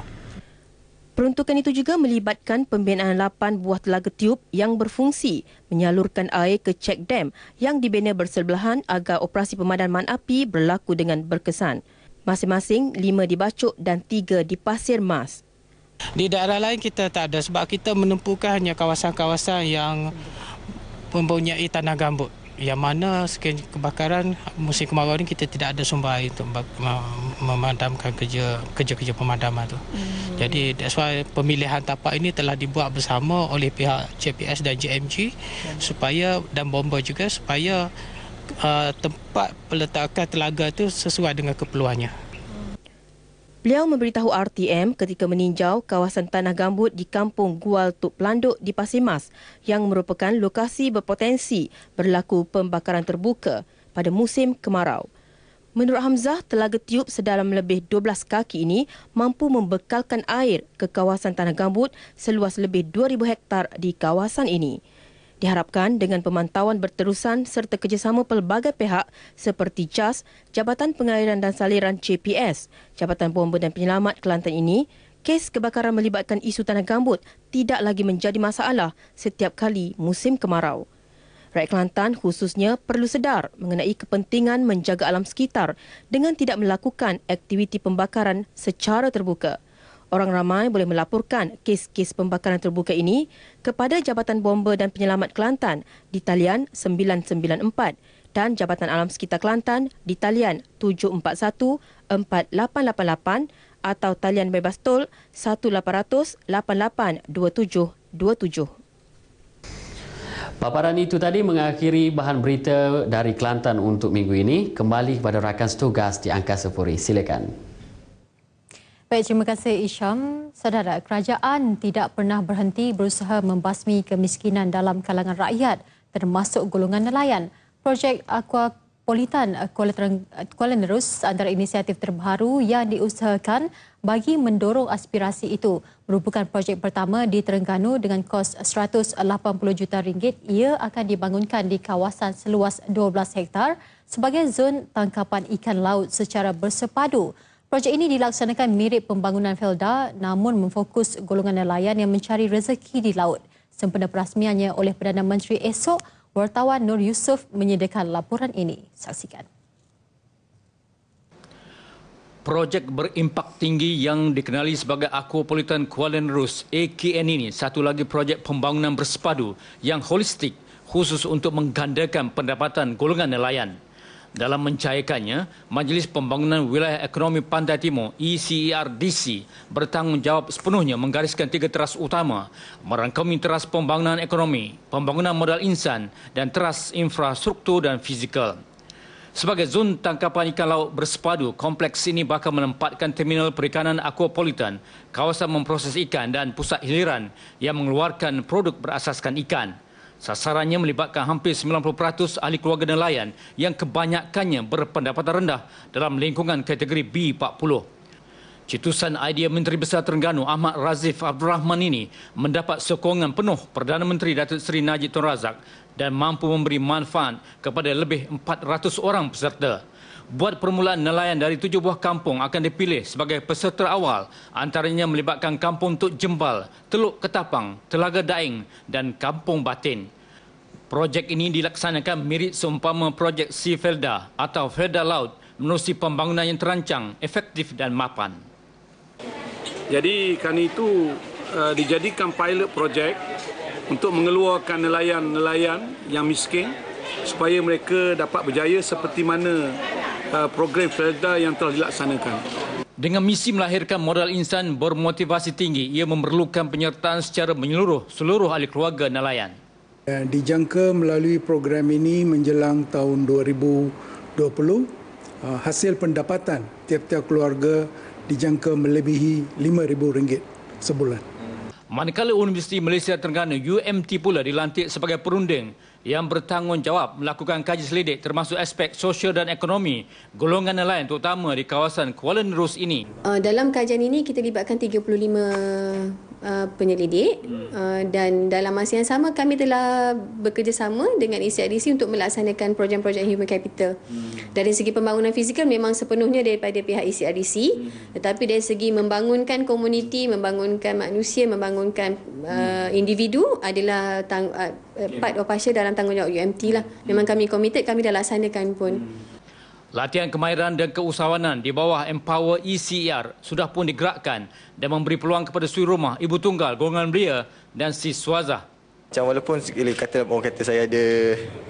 S11: Peruntukan itu juga melibatkan pembinaan lapan buah telaga tiup yang berfungsi menyalurkan air ke check dam yang dibina bersebelahan agar operasi pemadaman api berlaku dengan berkesan. Masing-masing lima 5 dibacuk dan 3 dipasir mas.
S7: Di daerah lain kita tak ada sebab kita menempuhkan hanya kawasan-kawasan yang mempunyai tanah gambut. Yang mana sekian kebakaran musim kemarau ini kita tidak ada sumber air untuk memadamkan kerja, kerja pemadaman itu. Hmm. Jadi that's why pemilihan tapak ini telah dibuat bersama oleh pihak JPS dan JMG hmm. supaya dan bomba juga supaya uh, tempat peletakan telaga itu sesuai dengan keperluannya.
S11: Beliau memberitahu RTM ketika meninjau kawasan tanah gambut di kampung Gual Tuk Pelanduk di Pasir Mas yang merupakan lokasi berpotensi berlaku pembakaran terbuka pada musim kemarau. Menurut Hamzah, telaga tiup sedalam lebih 12 kaki ini mampu membekalkan air ke kawasan tanah gambut seluas lebih 2,000 hektar di kawasan ini. Diharapkan dengan pemantauan berterusan serta kerjasama pelbagai pihak seperti JAS, Jabatan Pengairan dan Saliran JPS, Jabatan Bomba dan Penyelamat Kelantan ini, kes kebakaran melibatkan isu tanah gambut tidak lagi menjadi masalah setiap kali musim kemarau. Rakyat Kelantan khususnya perlu sedar mengenai kepentingan menjaga alam sekitar dengan tidak melakukan aktiviti pembakaran secara terbuka orang ramai boleh melaporkan kes-kes pembakaran terbuka ini kepada Jabatan Bomba dan Penyelamat Kelantan di talian 994 dan Jabatan Alam Sekitar Kelantan di talian 741-4888 atau talian bebas tol 1800-8827-27.
S10: Paparan itu tadi mengakhiri bahan berita dari Kelantan untuk minggu ini. Kembali kepada rakan setugas di Angkasa Puri. Silakan.
S1: Baik, terima kasih Isham. Saudara, kerajaan tidak pernah berhenti berusaha membasmi kemiskinan dalam kalangan rakyat termasuk golongan nelayan. Projek Aquapolitan Kuala Nerus antara inisiatif terbaru yang diusahakan bagi mendorong aspirasi itu merupakan projek pertama di Terengganu dengan kos 180 juta ringgit. Ia akan dibangunkan di kawasan seluas 12 hektar sebagai zon tangkapan ikan laut secara bersepadu. Projek ini dilaksanakan mirip pembangunan Felda namun memfokus golongan nelayan yang mencari rezeki di laut. Sempena perasmiannya oleh Perdana Menteri esok, wartawan Nur Yusof menyediakan laporan ini. Saksikan.
S5: Projek berimpak tinggi yang dikenali sebagai Aquapolitan Kuala Nerus AKN ini satu lagi projek pembangunan bersepadu yang holistik khusus untuk menggandakan pendapatan golongan nelayan dalam mencairkannya, Majlis Pembangunan Wilayah Ekonomi Pantai Timur ECERDC e bertanggungjawab sepenuhnya menggariskan tiga teras utama merangkumi teras pembangunan ekonomi, pembangunan modal insan dan teras infrastruktur dan fizikal. Sebagai zon tangkapan ikan laut bersepadu, kompleks ini bakal menempatkan terminal perikanan akuapolitan, kawasan memproses ikan dan pusat hiliran yang mengeluarkan produk berasaskan ikan. Sasarannya melibatkan hampir 90% ahli keluarga nelayan yang kebanyakannya berpendapatan rendah dalam lingkungan kategori B40. Citusan idea Menteri Besar Terengganu Ahmad Razif Abdul Rahman ini mendapat sokongan penuh Perdana Menteri Datuk Seri Najib Tun Razak dan mampu memberi manfaat kepada lebih 400 orang peserta buat permulaan nelayan dari tujuh buah kampung akan dipilih sebagai peserta awal antaranya melibatkan kampung Tok Jembal, Teluk Ketapang, Telaga Daing dan Kampung Batin. Projek ini dilaksanakan mirip seumpama projek Sea Felda atau Felda Laut menerusi pembangunan yang terancang, efektif dan mapan.
S4: Jadi kan itu uh, dijadikan pilot projek untuk mengeluarkan nelayan-nelayan yang miskin supaya mereka dapat berjaya seperti mana uh, program Felda yang telah dilaksanakan.
S5: Dengan misi melahirkan modal insan bermotivasi tinggi, ia memerlukan penyertaan secara menyeluruh seluruh ahli keluarga nelayan.
S4: Ya, dijangka melalui program ini menjelang tahun 2020, uh, hasil pendapatan tiap-tiap keluarga dijangka melebihi RM5,000 sebulan.
S5: Manakala Universiti Malaysia Terengganu UMT pula dilantik sebagai perunding yang bertanggungjawab melakukan kaji selidik termasuk aspek sosial dan ekonomi golongan nelayan terutama di kawasan Kuala Nerus ini.
S1: Eh, dalam kajian ini kita libatkan 35 Uh, penyelidik hmm. uh, dan dalam masa yang sama kami telah bekerjasama dengan ECRDC untuk melaksanakan projek-projek human capital. Hmm. Dari segi pembangunan fizikal memang sepenuhnya daripada pihak ECRDC hmm. tetapi dari segi membangunkan komuniti, membangunkan manusia, membangunkan uh, individu adalah tang- uh, uh part or partial dalam tanggungjawab UMT lah. Memang kami committed, kami dah laksanakan pun.
S5: Latihan kemahiran dan keusahawanan di bawah Empower ECR e sudah pun digerakkan dan memberi peluang kepada suri rumah, ibu tunggal, golongan belia dan si Suazah.
S3: Macam walaupun kata orang kata saya ada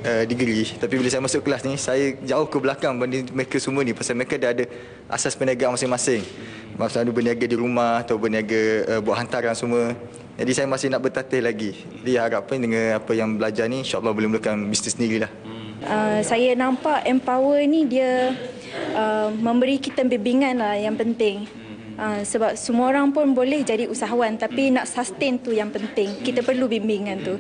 S3: uh, degree tapi bila saya masuk kelas ni saya jauh ke belakang benda mereka semua ni pasal mereka dah ada asas perniagaan masing-masing. Maksudnya ada berniaga di rumah atau berniaga uh, buat hantaran semua. Jadi saya masih nak bertatih lagi. Jadi harapan dengan apa yang belajar ni insyaAllah boleh mulakan bisnes sendiri lah. Hmm
S11: uh, saya nampak empower ni dia uh, memberi kita bimbingan lah yang penting. Uh, sebab semua orang pun boleh jadi usahawan tapi nak sustain tu yang penting. Kita perlu bimbingan tu.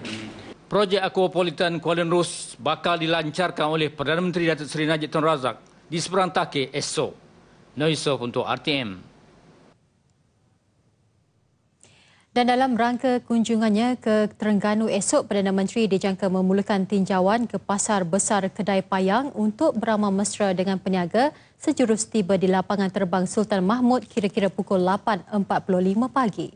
S5: Projek Aquapolitan Kuala Nerus bakal dilancarkan oleh Perdana Menteri Datuk Seri Najib Tun Razak di seberang takik esok. Noisov untuk RTM.
S1: Dan dalam rangka kunjungannya ke Terengganu esok, Perdana Menteri dijangka memulakan tinjauan ke pasar besar kedai payang untuk beramal mesra dengan peniaga sejurus tiba di lapangan terbang Sultan Mahmud kira-kira pukul 8.45 pagi.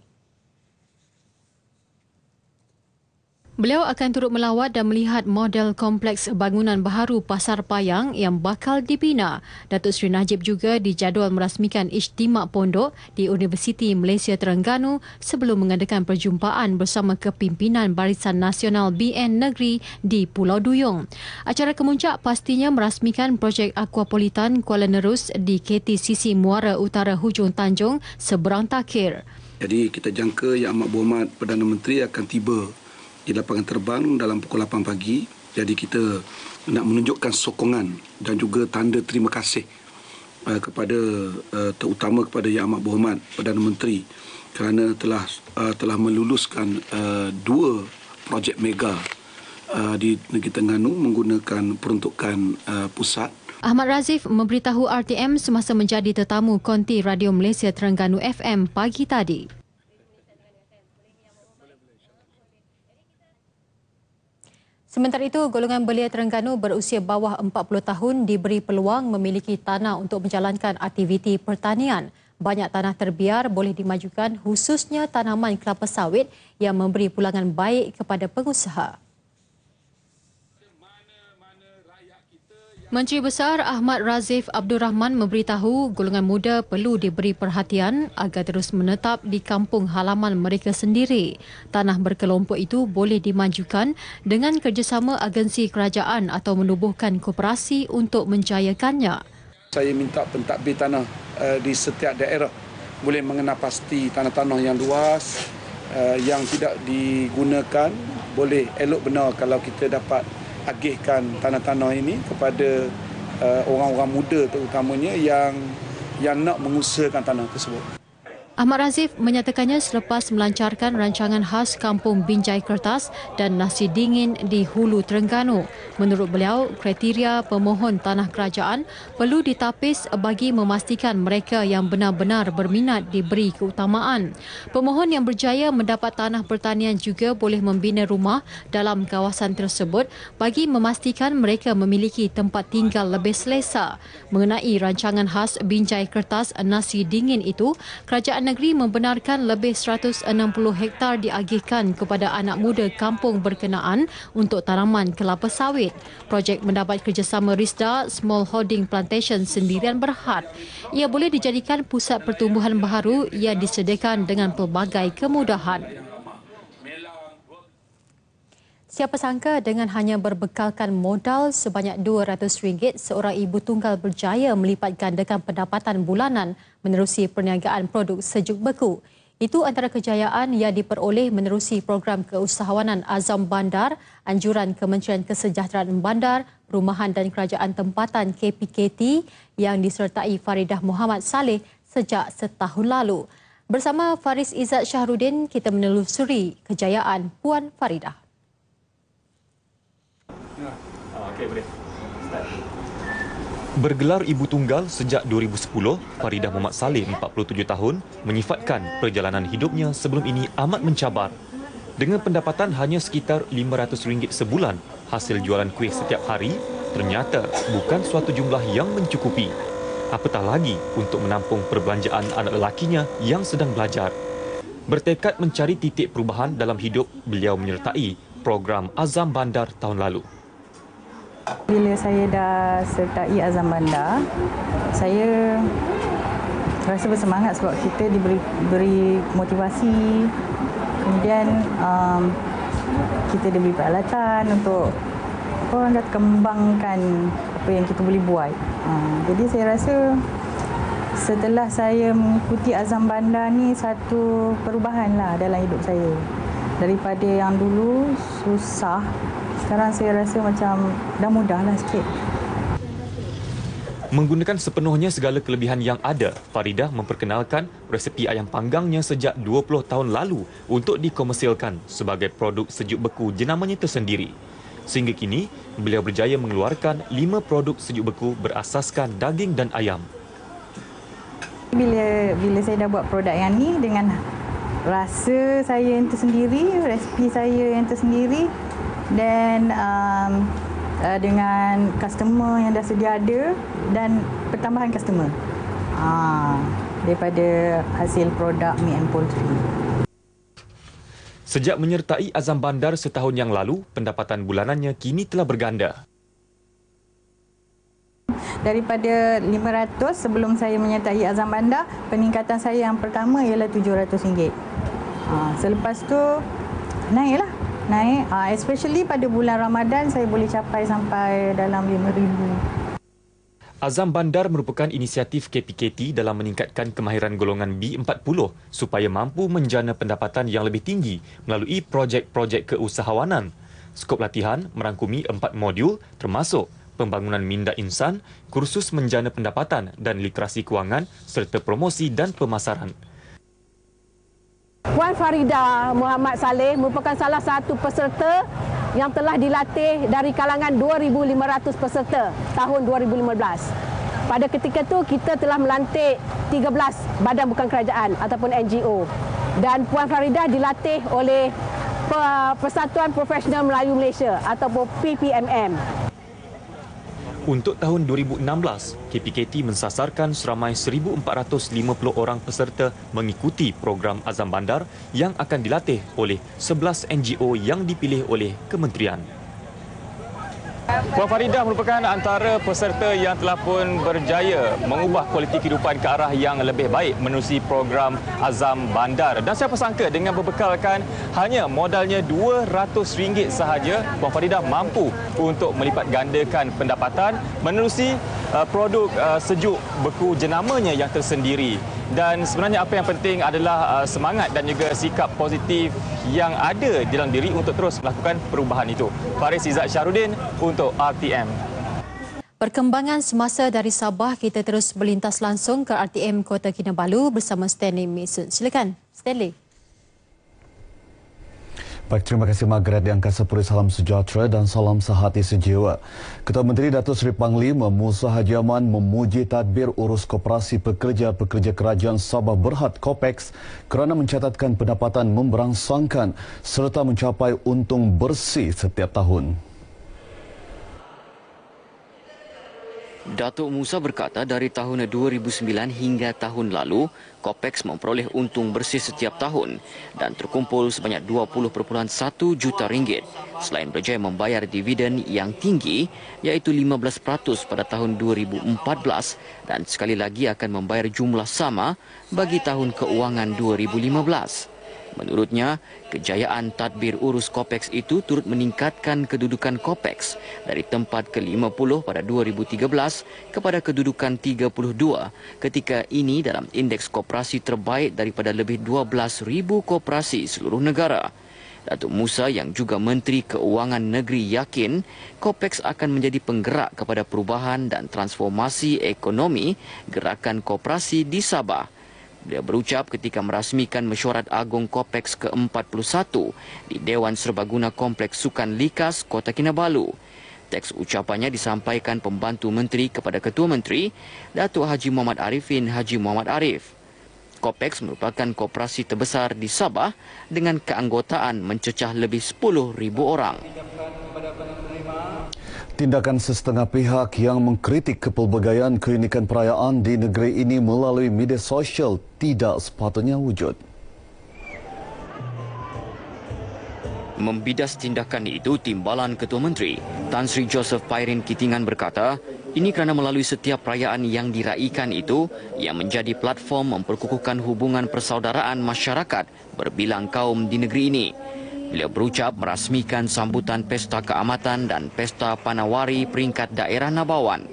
S1: Beliau akan turut melawat dan melihat model kompleks bangunan baharu Pasar Payang yang bakal dibina. Datuk Seri Najib juga dijadual merasmikan Ijtimak Pondok di Universiti Malaysia Terengganu sebelum mengadakan perjumpaan bersama kepimpinan Barisan Nasional BN Negeri di Pulau Duyung. Acara kemuncak pastinya merasmikan projek Aquapolitan Kuala Nerus di KTCC Muara Utara Hujung Tanjung seberang takir.
S4: Jadi kita jangka yang amat berhormat Perdana Menteri akan tiba di lapangan terbang dalam pukul 8 pagi. Jadi kita nak menunjukkan sokongan dan juga tanda terima kasih uh, kepada uh, terutama kepada Yang Amat Berhormat Perdana Menteri kerana telah uh, telah meluluskan uh, dua projek mega uh, di Negeri Terengganu menggunakan peruntukan uh, pusat.
S1: Ahmad Razif memberitahu RTM semasa menjadi tetamu konti Radio Malaysia Terengganu FM pagi tadi. Sementara itu, golongan belia Terengganu berusia bawah 40 tahun diberi peluang memiliki tanah untuk menjalankan aktiviti pertanian. Banyak tanah terbiar boleh dimajukan khususnya tanaman kelapa sawit yang memberi pulangan baik kepada pengusaha. Menteri Besar Ahmad Razif Abdul Rahman memberitahu golongan muda perlu diberi perhatian agar terus menetap di kampung halaman mereka sendiri. Tanah berkelompok itu boleh dimajukan dengan kerjasama agensi kerajaan atau menubuhkan koperasi untuk menjayakannya.
S4: Saya minta pentadbir tanah eh, di setiap daerah boleh pasti tanah-tanah yang luas eh, yang tidak digunakan boleh elok benar kalau kita dapat agihkan tanah-tanah ini kepada uh, orang-orang muda terutamanya yang yang nak mengusahakan tanah tersebut.
S1: Ahmad Razif menyatakannya selepas melancarkan rancangan khas Kampung Binjai Kertas dan Nasi Dingin di Hulu Terengganu. Menurut beliau, kriteria pemohon tanah kerajaan perlu ditapis bagi memastikan mereka yang benar-benar berminat diberi keutamaan. Pemohon yang berjaya mendapat tanah pertanian juga boleh membina rumah dalam kawasan tersebut bagi memastikan mereka memiliki tempat tinggal lebih selesa. Mengenai rancangan khas Binjai Kertas Nasi Dingin itu, kerajaan negeri membenarkan lebih 160 hektar diagihkan kepada anak muda kampung berkenaan untuk tanaman kelapa sawit. Projek mendapat kerjasama RISDA Small Holding Plantation Sendirian Berhad. Ia boleh dijadikan pusat pertumbuhan baru yang disediakan dengan pelbagai kemudahan. Siapa sangka dengan hanya berbekalkan modal sebanyak RM200, seorang ibu tunggal berjaya melipat gandakan pendapatan bulanan menerusi perniagaan produk sejuk beku. Itu antara kejayaan yang diperoleh menerusi program keusahawanan Azam Bandar, anjuran Kementerian Kesejahteraan Bandar, Perumahan dan Kerajaan Tempatan KPKT yang disertai Faridah Muhammad Saleh sejak setahun lalu. Bersama Faris Izzat Syahrudin, kita menelusuri kejayaan Puan Faridah.
S3: Ya. Ah, Bergelar ibu tunggal sejak 2010, Faridah Muhammad Salim 47 tahun, menyifatkan perjalanan hidupnya sebelum ini amat mencabar. Dengan pendapatan hanya sekitar RM500 sebulan, hasil jualan kuih setiap hari ternyata bukan suatu jumlah yang mencukupi. Apatah lagi untuk menampung perbelanjaan anak lelakinya yang sedang belajar. Bertekad mencari titik perubahan dalam hidup, beliau menyertai program Azam Bandar tahun lalu.
S12: Bila saya dah sertai Azam Bandar, saya rasa bersemangat sebab kita diberi beri motivasi. Kemudian um, kita diberi peralatan untuk orang kata kembangkan apa yang kita boleh buat. Um, jadi saya rasa setelah saya mengikuti Azam Bandar ni satu perubahan lah dalam hidup saya. Daripada yang dulu susah sekarang saya rasa macam dah mudah lah sikit.
S3: Menggunakan sepenuhnya segala kelebihan yang ada, Faridah memperkenalkan resepi ayam panggangnya sejak 20 tahun lalu untuk dikomersilkan sebagai produk sejuk beku jenamanya tersendiri. Sehingga kini, beliau berjaya mengeluarkan 5 produk sejuk beku berasaskan daging dan ayam.
S12: Bila bila saya dah buat produk yang ni dengan rasa saya yang tersendiri, resepi saya yang tersendiri, Then um, uh, dengan customer yang dah sedia ada dan pertambahan customer uh, daripada hasil produk meat and poultry.
S3: Sejak menyertai Azam Bandar setahun yang lalu, pendapatan bulanannya kini telah berganda.
S12: Daripada 500 sebelum saya menyertai Azam Bandar, peningkatan saya yang pertama ialah RM700. Ha, ah, selepas tu naiklah naik. Uh, especially pada bulan Ramadan saya boleh capai sampai dalam RM5,000.
S3: Azam Bandar merupakan inisiatif KPKT dalam meningkatkan kemahiran golongan B40 supaya mampu menjana pendapatan yang lebih tinggi melalui projek-projek keusahawanan. Skop latihan merangkumi empat modul termasuk pembangunan minda insan, kursus menjana pendapatan dan literasi kewangan serta promosi dan pemasaran.
S11: Puan Farida Muhammad Saleh merupakan salah satu peserta yang telah dilatih dari kalangan 2,500 peserta tahun 2015. Pada ketika itu, kita telah melantik 13 badan bukan kerajaan ataupun NGO. Dan Puan Farida dilatih oleh Persatuan Profesional Melayu Malaysia ataupun PPMM.
S3: Untuk tahun 2016, KPKT mensasarkan seramai 1450 orang peserta mengikuti program Azam Bandar yang akan dilatih oleh 11 NGO yang dipilih oleh kementerian. Puan Faridah merupakan antara peserta yang telah pun berjaya mengubah kualiti kehidupan ke arah yang lebih baik menerusi program Azam Bandar. Dan siapa sangka dengan berbekalkan hanya modalnya RM200 sahaja, Puan Faridah mampu untuk melipat gandakan pendapatan menerusi uh, produk uh, sejuk beku jenamanya yang tersendiri dan sebenarnya apa yang penting adalah uh, semangat dan juga sikap positif yang ada dalam diri untuk terus melakukan perubahan itu. Faris Izzat Syarudin untuk RTM.
S1: Perkembangan semasa dari Sabah kita terus berlintas langsung ke RTM Kota Kinabalu bersama Stanley Mason. Silakan Stanley.
S13: Baik, terima kasih Margaret yang Angkasa Puri. Salam sejahtera dan salam sehati sejiwa. Ketua Menteri Datuk Seri Panglima Musa Haji Aman memuji tadbir urus koperasi pekerja-pekerja kerajaan Sabah Berhad Kopex kerana mencatatkan pendapatan memberangsangkan serta mencapai untung bersih setiap tahun.
S14: Datuk Musa berkata dari tahun 2009 hingga tahun lalu, Kopex memperoleh untung bersih setiap tahun dan terkumpul sebanyak 20.1 juta ringgit. Selain berjaya membayar dividen yang tinggi, iaitu 15% pada tahun 2014 dan sekali lagi akan membayar jumlah sama bagi tahun keuangan 2015. Menurutnya, kejayaan tadbir urus COPEX itu turut meningkatkan kedudukan COPEX dari tempat ke-50 pada 2013 kepada kedudukan 32 ketika ini dalam indeks koperasi terbaik daripada lebih 12,000 koperasi seluruh negara. Datuk Musa yang juga Menteri Keuangan Negeri yakin COPEX akan menjadi penggerak kepada perubahan dan transformasi ekonomi gerakan koperasi di Sabah. Beliau berucap ketika merasmikan mesyuarat agung COPEX ke-41 di Dewan Serbaguna Kompleks Sukan Likas, Kota Kinabalu. Teks ucapannya disampaikan pembantu menteri kepada Ketua Menteri, Datuk Haji Muhammad Arifin Haji Muhammad Arif. COPEX merupakan koperasi terbesar di Sabah dengan keanggotaan mencecah lebih 10,000 orang.
S13: Tindakan sesetengah pihak yang mengkritik kepelbagaian keunikan perayaan di negeri ini melalui media sosial tidak sepatutnya wujud.
S3: Membidas
S14: tindakan itu, Timbalan Ketua Menteri Tan Sri Joseph Pairin Kitingan berkata, ini kerana melalui setiap perayaan yang diraikan itu, yang menjadi platform memperkukuhkan hubungan persaudaraan masyarakat berbilang kaum di negeri ini. Beliau berucap merasmikan sambutan Pesta Keamatan dan Pesta Panawari Peringkat Daerah Nabawan.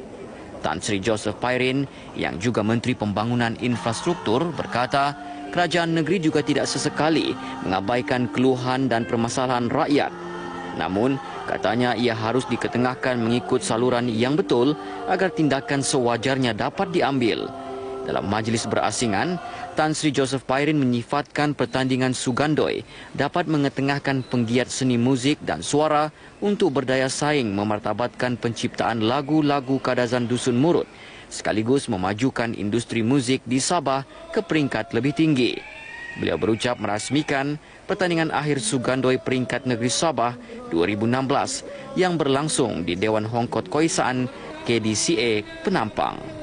S14: Tan Sri Joseph Pairin yang juga Menteri Pembangunan Infrastruktur berkata kerajaan negeri juga tidak sesekali mengabaikan keluhan dan permasalahan rakyat. Namun, katanya ia harus diketengahkan mengikut saluran yang betul agar tindakan sewajarnya dapat diambil. Dalam majlis berasingan, Tan Sri Joseph Pairin menyifatkan pertandingan Sugandoi dapat mengetengahkan penggiat seni muzik dan suara untuk berdaya saing memartabatkan penciptaan lagu-lagu Kadazan Dusun Murut sekaligus memajukan industri muzik di Sabah ke peringkat lebih tinggi. Beliau berucap merasmikan pertandingan akhir Sugandoi peringkat negeri Sabah 2016 yang berlangsung di Dewan Hongkot Koisaan KDCA Penampang.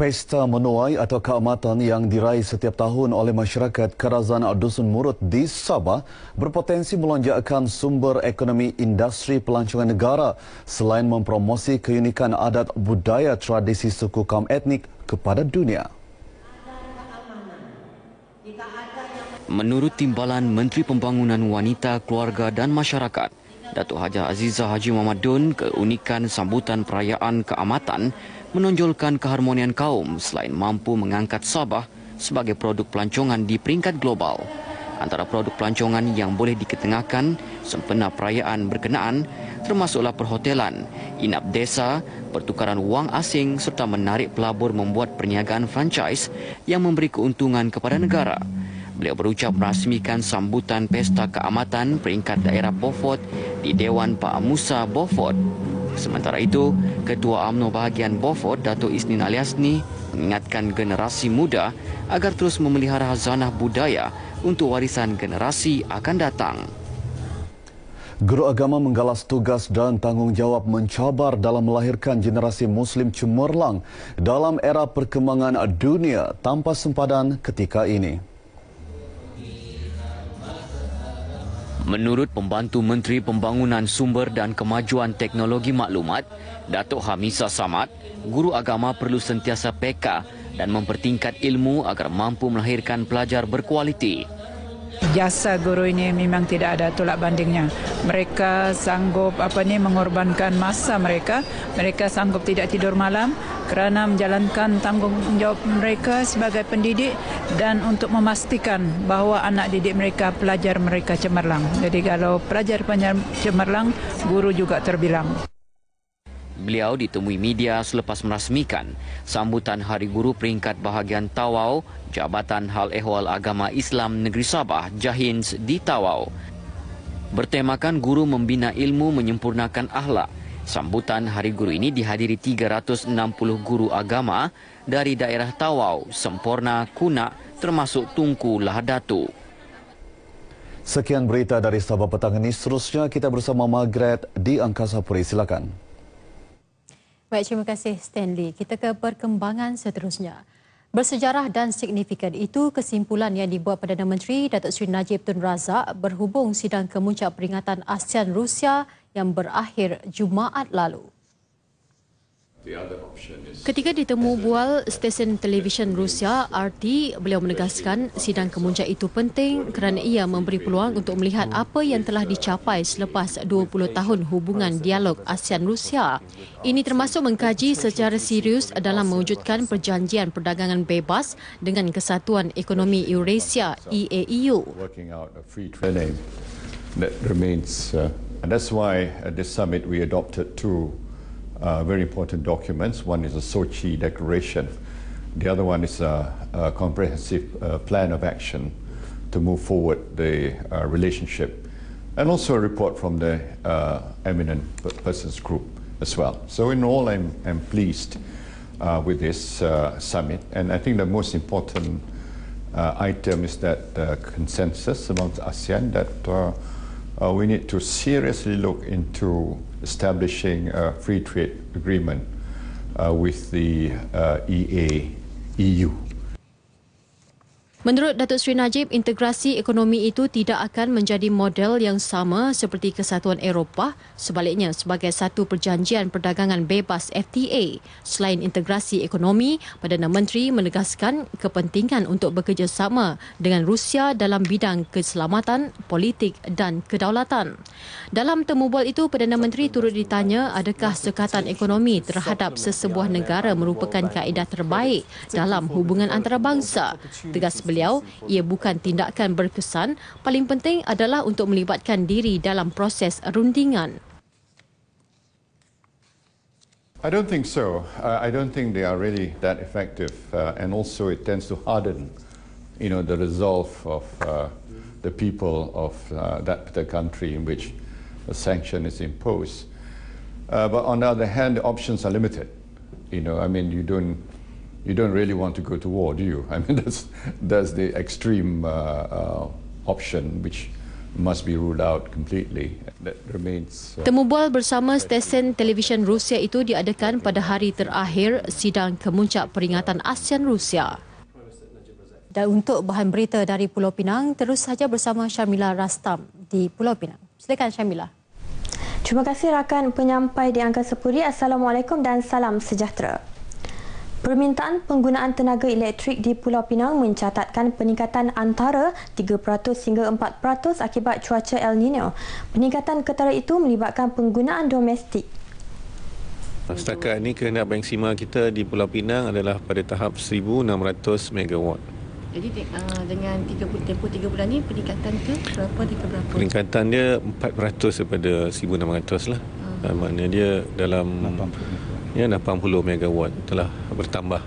S13: Pesta menuai atau keamatan yang diraih setiap tahun oleh masyarakat Karazan Dusun Murut di Sabah berpotensi melonjakkan sumber ekonomi industri pelancongan negara selain mempromosi keunikan adat budaya tradisi suku kaum etnik kepada dunia.
S14: Menurut timbalan Menteri Pembangunan Wanita, Keluarga dan Masyarakat, Datuk Haja Aziza Haji Muhammad Dun, keunikan sambutan perayaan keamatan menonjolkan keharmonian kaum selain mampu mengangkat Sabah sebagai produk pelancongan di peringkat global. Antara produk pelancongan yang boleh diketengahkan sempena perayaan berkenaan termasuklah perhotelan, inap desa, pertukaran wang asing serta menarik pelabur membuat perniagaan franchise yang memberi keuntungan kepada negara. Beliau berucap merasmikan sambutan pesta keamatan peringkat daerah Beaufort di Dewan Pak Musa Beaufort. Sementara itu, Ketua UMNO bahagian Beaufort, Dato Isnin Aliasni, mengingatkan generasi muda agar terus memelihara hazanah budaya untuk warisan generasi akan datang.
S13: Guru agama menggalas tugas dan tanggungjawab mencabar dalam melahirkan generasi Muslim cemerlang dalam era perkembangan dunia tanpa sempadan ketika ini.
S14: Menurut pembantu Menteri Pembangunan Sumber dan Kemajuan Teknologi Maklumat, Datuk Hamisa Samad, guru agama perlu sentiasa peka dan mempertingkat ilmu agar mampu melahirkan pelajar berkualiti
S9: jasa guru ini memang tidak ada tolak bandingnya. Mereka sanggup apa ni mengorbankan masa mereka, mereka sanggup tidak tidur malam kerana menjalankan tanggungjawab mereka sebagai pendidik dan untuk memastikan bahawa anak didik mereka pelajar mereka cemerlang. Jadi kalau pelajar cemerlang, guru juga terbilang.
S14: Beliau ditemui media selepas merasmikan sambutan Hari Guru Peringkat Bahagian Tawau, Jabatan Hal Ehwal Agama Islam Negeri Sabah, Jahins di Tawau. Bertemakan Guru Membina Ilmu Menyempurnakan Ahlak, sambutan Hari Guru ini dihadiri 360 guru agama dari daerah Tawau, Semporna, Kuna termasuk Tungku Datu.
S13: Sekian berita dari Sabah Petang ini. Seterusnya kita bersama Margaret di Angkasa Puri. Silakan.
S1: Baik, terima kasih Stanley. Kita ke perkembangan seterusnya. Bersejarah dan signifikan itu kesimpulan yang dibuat Perdana Menteri Datuk Seri Najib Tun Razak berhubung sidang kemuncak peringatan ASEAN Rusia yang berakhir Jumaat lalu. Ketika ditemu bual stesen televisyen Rusia RT, beliau menegaskan sidang kemuncak itu penting kerana ia memberi peluang untuk melihat apa yang telah dicapai selepas 20 tahun hubungan dialog ASEAN-Rusia. Ini termasuk mengkaji secara serius dalam mewujudkan perjanjian perdagangan bebas dengan Kesatuan Ekonomi Eurasia EAEU.
S15: Uh, that's why at this summit we adopted two uh, very important documents. One is the Sochi Declaration. The other one is a, a comprehensive uh, plan of action to move forward the uh, relationship, and also a report from the uh, eminent persons group as well. So in all, I'm, I'm pleased uh, with this uh, summit, and I think the most important item is that consensus amongst ASEAN that we need to seriously look into establishing a free trade agreement uh, with the uh, EA, EU.
S1: Menurut Datuk Seri Najib, integrasi ekonomi itu tidak akan menjadi model yang sama seperti kesatuan Eropah sebaliknya sebagai satu perjanjian perdagangan bebas FTA. Selain integrasi ekonomi, Perdana Menteri menegaskan kepentingan untuk bekerjasama dengan Rusia dalam bidang keselamatan, politik dan kedaulatan. Dalam temu bual itu, Perdana Menteri turut ditanya adakah sekatan ekonomi terhadap sesebuah negara merupakan kaedah terbaik dalam hubungan antarabangsa. Tegas beliau ia bukan tindakan berkesan paling penting adalah untuk melibatkan diri dalam proses rundingan
S15: I don't think so uh, I don't think they are really that effective uh, and also it tends to harden you know the resolve of uh, the people of that particular country in which a sanction is imposed but on the other hand options are limited you know I mean you don't you don't really want to go to war, do you? I mean, that's, that's the extreme uh, uh, option which must be ruled out completely. That remains. Uh, Temubual
S1: bersama stesen televisyen Rusia itu diadakan pada hari terakhir sidang kemuncak peringatan ASEAN Rusia. Dan untuk bahan berita dari Pulau Pinang, terus saja bersama Syamila Rastam di Pulau Pinang. Silakan Syamila.
S16: Terima kasih rakan penyampai di Angkasa Puri. Assalamualaikum dan salam sejahtera. Permintaan penggunaan tenaga elektrik di Pulau Pinang mencatatkan peningkatan antara 3% hingga 4% akibat cuaca El Nino. Peningkatan ketara itu melibatkan penggunaan domestik.
S13: Setakat
S3: ini kehendak maksima kita di Pulau Pinang adalah pada tahap 1,600 megawatt.
S9: Jadi eh, dengan tempoh 3 bulan ini peningkatan ke berapa di berapa?
S3: Peningkatan dia 4% daripada 1,600 lah. uh Maknanya dia dalam ya 80 megawatt telah bertambah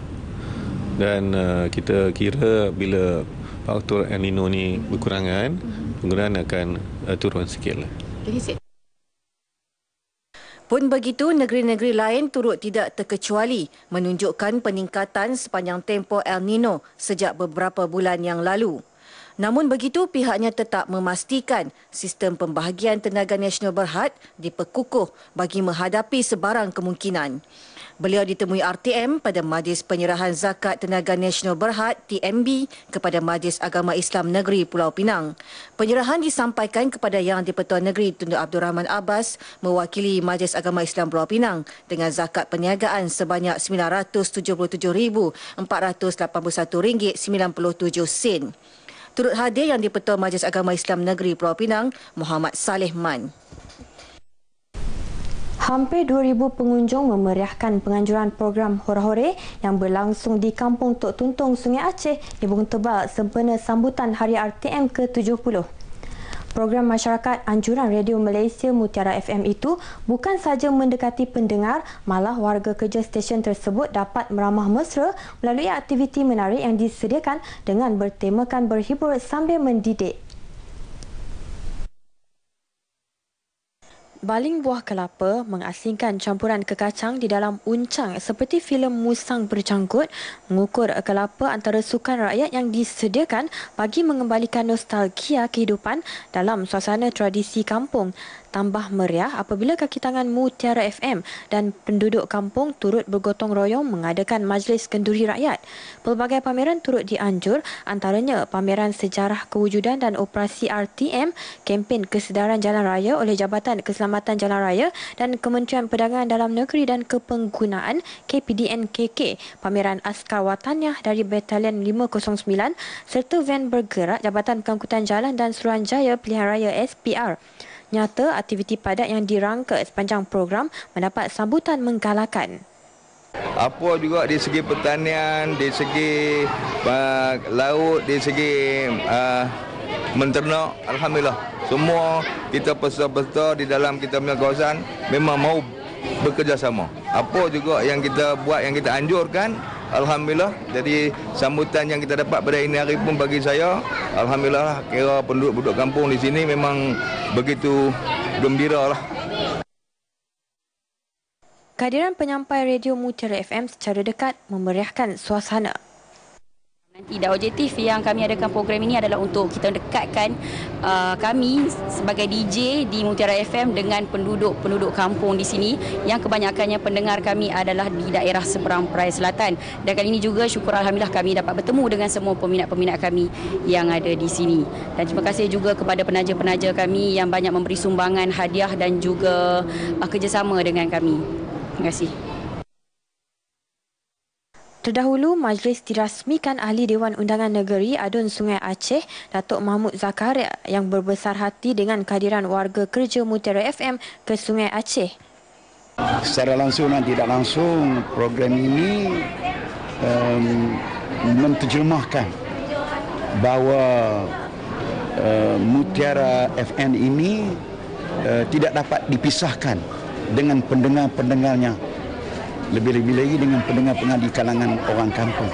S3: dan uh, kita kira bila faktor El Nino ni berkurangan mhm. penggunaan akan uh, turun sikit lah.
S11: Pun begitu, negeri-negeri lain turut tidak terkecuali menunjukkan peningkatan sepanjang tempoh El Nino sejak beberapa bulan yang lalu. Namun begitu pihaknya tetap memastikan sistem pembahagian tenaga nasional berhad diperkukuh bagi menghadapi sebarang kemungkinan. Beliau ditemui RTM pada Majlis Penyerahan Zakat Tenaga Nasional Berhad TMB kepada Majlis Agama Islam Negeri Pulau Pinang. Penyerahan disampaikan kepada Yang di-Pertuan Negeri Tun Abdul Rahman Abbas mewakili Majlis Agama Islam Pulau Pinang dengan zakat perniagaan sebanyak RM977,481.97 turut hadir yang dipertua Majlis Agama Islam Negeri Pulau Pinang, Muhammad Saleh Man.
S16: Hampir 2,000 pengunjung memeriahkan penganjuran program Hore-Hore yang berlangsung di Kampung Tok Tuntung, Sungai Aceh, Ibu Tebal sempena sambutan Hari RTM ke-70 program masyarakat anjuran Radio Malaysia Mutiara FM itu bukan sahaja mendekati pendengar, malah warga kerja stesen tersebut dapat meramah mesra melalui aktiviti menarik yang disediakan dengan bertemakan berhibur sambil mendidik. baling buah kelapa mengasingkan campuran kekacang di dalam uncang seperti filem musang bercangkut mengukur kelapa antara sukan rakyat yang disediakan bagi mengembalikan nostalgia kehidupan dalam suasana tradisi kampung tambah meriah apabila kaki tangan Mutiara FM dan penduduk kampung turut bergotong royong mengadakan majlis kenduri rakyat. Pelbagai pameran turut dianjur antaranya pameran sejarah kewujudan dan operasi RTM, kempen kesedaran jalan raya oleh Jabatan Keselamatan Jalan Raya dan Kementerian Perdagangan Dalam Negeri dan Kepenggunaan KPDNKK, pameran askar watannya dari Batalion 509 serta van bergerak Jabatan Pengangkutan Jalan dan Suruhanjaya Pilihan Raya SPR nyata aktiviti padat yang dirangka sepanjang program mendapat sambutan menggalakkan.
S3: Apa juga di segi pertanian, di segi uh, laut, di segi uh, menternak, Alhamdulillah. Semua kita peserta-peserta di dalam kita punya kawasan memang mau bekerjasama. Apa juga yang kita buat, yang kita anjurkan, Alhamdulillah Jadi sambutan yang kita dapat pada ini hari pun bagi saya Alhamdulillah lah Kira penduduk-penduduk kampung di sini memang begitu gembira lah
S16: Kehadiran penyampai radio Mutiara FM secara dekat memeriahkan suasana. Tidak objektif yang kami adakan program ini adalah untuk kita dekatkan uh, kami sebagai DJ di Mutiara FM dengan penduduk-penduduk kampung di sini yang kebanyakannya pendengar kami adalah di daerah seberang Perai Selatan. Dan kali ini juga syukur Alhamdulillah kami dapat bertemu dengan semua peminat-peminat kami yang ada di sini. Dan terima kasih juga kepada penaja-penaja kami yang banyak memberi sumbangan hadiah dan juga uh, kerjasama dengan kami. Terima kasih. Terdahulu, majlis dirasmikan ahli Dewan Undangan Negeri Adun Sungai Aceh, Datuk Mahmud Zakaria, yang berbesar hati dengan kehadiran warga kerja Mutiara FM ke Sungai Aceh.
S4: Secara langsung dan tidak langsung, program ini um, menterjemahkan bahawa uh, Mutiara FM ini uh, tidak dapat dipisahkan dengan pendengar-pendengarnya lebih-lebih lagi dengan pendengar-pendengar di kalangan orang kampung.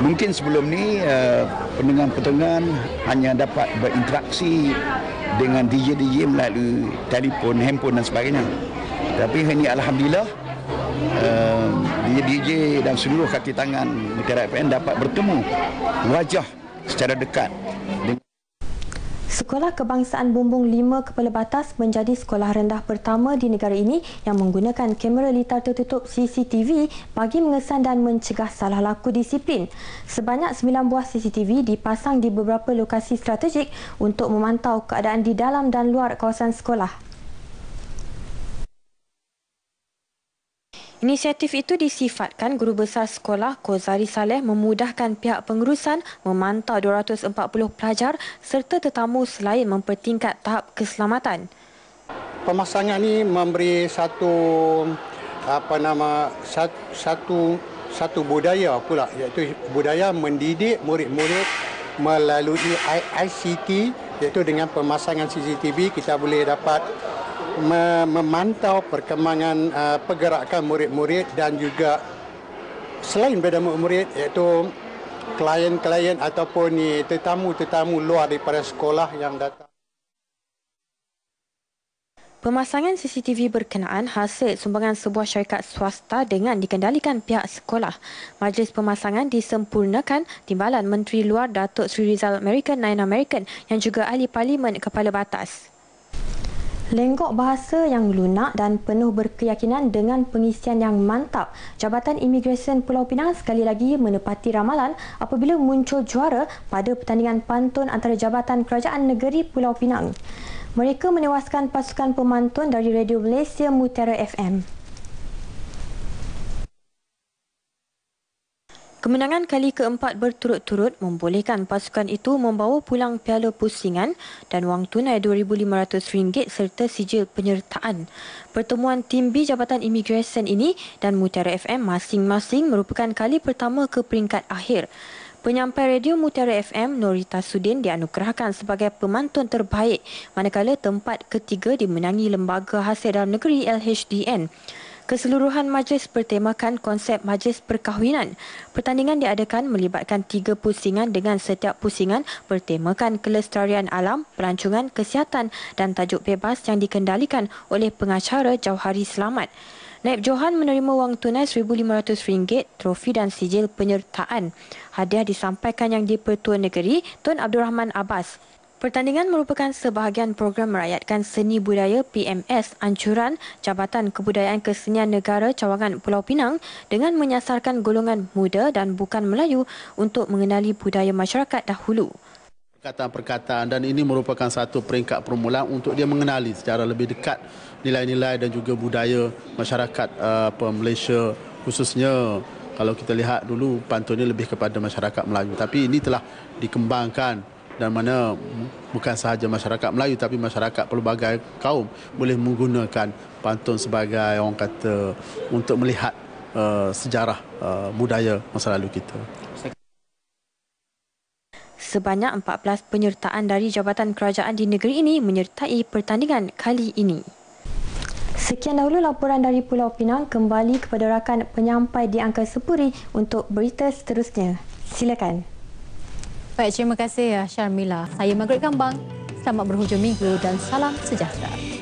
S4: Mungkin sebelum ni eh, pendengar-pendengar hanya dapat berinteraksi dengan DJ-DJ melalui telefon, handphone dan sebagainya. Tapi hari ini Alhamdulillah eh, DJ-DJ dan seluruh kaki tangan negara FN dapat bertemu wajah secara dekat dengan
S16: Sekolah Kebangsaan Bumbung 5 Kepala Batas menjadi sekolah rendah pertama di negara ini yang menggunakan kamera litar tertutup CCTV bagi mengesan dan mencegah salah laku disiplin. Sebanyak 9 buah CCTV dipasang di beberapa lokasi strategik untuk memantau keadaan di dalam dan luar kawasan sekolah. Inisiatif itu disifatkan Guru Besar Sekolah Kozari Saleh memudahkan pihak pengurusan memantau 240 pelajar serta tetamu selain mempertingkat tahap keselamatan.
S2: Pemasangan ini memberi satu apa nama satu satu, satu budaya pula iaitu budaya mendidik murid-murid melalui ICT iaitu dengan pemasangan CCTV kita boleh dapat memantau perkembangan uh, pergerakan murid-murid dan juga selain beda murid iaitu klien-klien ataupun ni tetamu-tetamu luar daripada sekolah yang datang.
S16: Pemasangan CCTV berkenaan hasil sumbangan sebuah syarikat swasta dengan dikendalikan pihak sekolah. Majlis pemasangan disempurnakan timbalan Menteri Luar Datuk Sri Rizal American Nine American yang juga ahli parlimen kepala batas. Lenggok bahasa yang lunak dan penuh berkeyakinan dengan pengisian yang mantap. Jabatan Imigresen Pulau Pinang sekali lagi menepati ramalan apabila muncul juara pada pertandingan pantun antara Jabatan Kerajaan Negeri Pulau Pinang. Mereka menewaskan pasukan pemantun dari Radio Malaysia Mutera FM. Kemenangan kali keempat berturut-turut membolehkan pasukan itu membawa pulang piala pusingan dan wang tunai RM2,500 serta sijil penyertaan. Pertemuan tim B Jabatan Imigresen ini dan Mutiara FM masing-masing merupakan kali pertama ke peringkat akhir. Penyampai radio Mutiara FM, Norita Sudin dianugerahkan sebagai pemantun terbaik manakala tempat ketiga dimenangi Lembaga Hasil Dalam Negeri LHDN. Keseluruhan majlis bertemakan konsep majlis perkahwinan. Pertandingan diadakan melibatkan tiga pusingan dengan setiap pusingan bertemakan kelestarian alam, pelancongan, kesihatan dan tajuk bebas yang dikendalikan oleh pengacara Jauhari Selamat. Naib Johan menerima wang tunai RM1,500, trofi dan sijil penyertaan. Hadiah disampaikan yang di Pertua Negeri, Tun Abdul Rahman Abbas, Pertandingan merupakan sebahagian program merayatkan seni budaya PMS Ancuran Jabatan Kebudayaan Kesenian Negara Cawangan Pulau Pinang dengan menyasarkan golongan muda dan bukan Melayu untuk mengenali budaya masyarakat dahulu.
S2: Perkataan-perkataan dan ini merupakan satu peringkat permulaan untuk dia mengenali secara lebih dekat nilai-nilai dan juga budaya masyarakat uh, Malaysia khususnya kalau kita lihat dulu pantunnya lebih kepada masyarakat Melayu tapi ini telah dikembangkan dan mana bukan sahaja masyarakat Melayu tapi masyarakat pelbagai kaum boleh menggunakan pantun sebagai orang kata untuk melihat uh, sejarah uh, budaya masa lalu kita.
S16: Sebanyak 14 penyertaan dari Jabatan Kerajaan di negeri ini menyertai pertandingan kali ini. Sekian dahulu laporan dari Pulau Pinang kembali kepada rakan penyampai di Angka Sepuri untuk berita seterusnya. Silakan.
S1: Baik, terima kasih ya Syarmila. Saya Margaret Gambang. Selamat berhujung minggu dan salam sejahtera.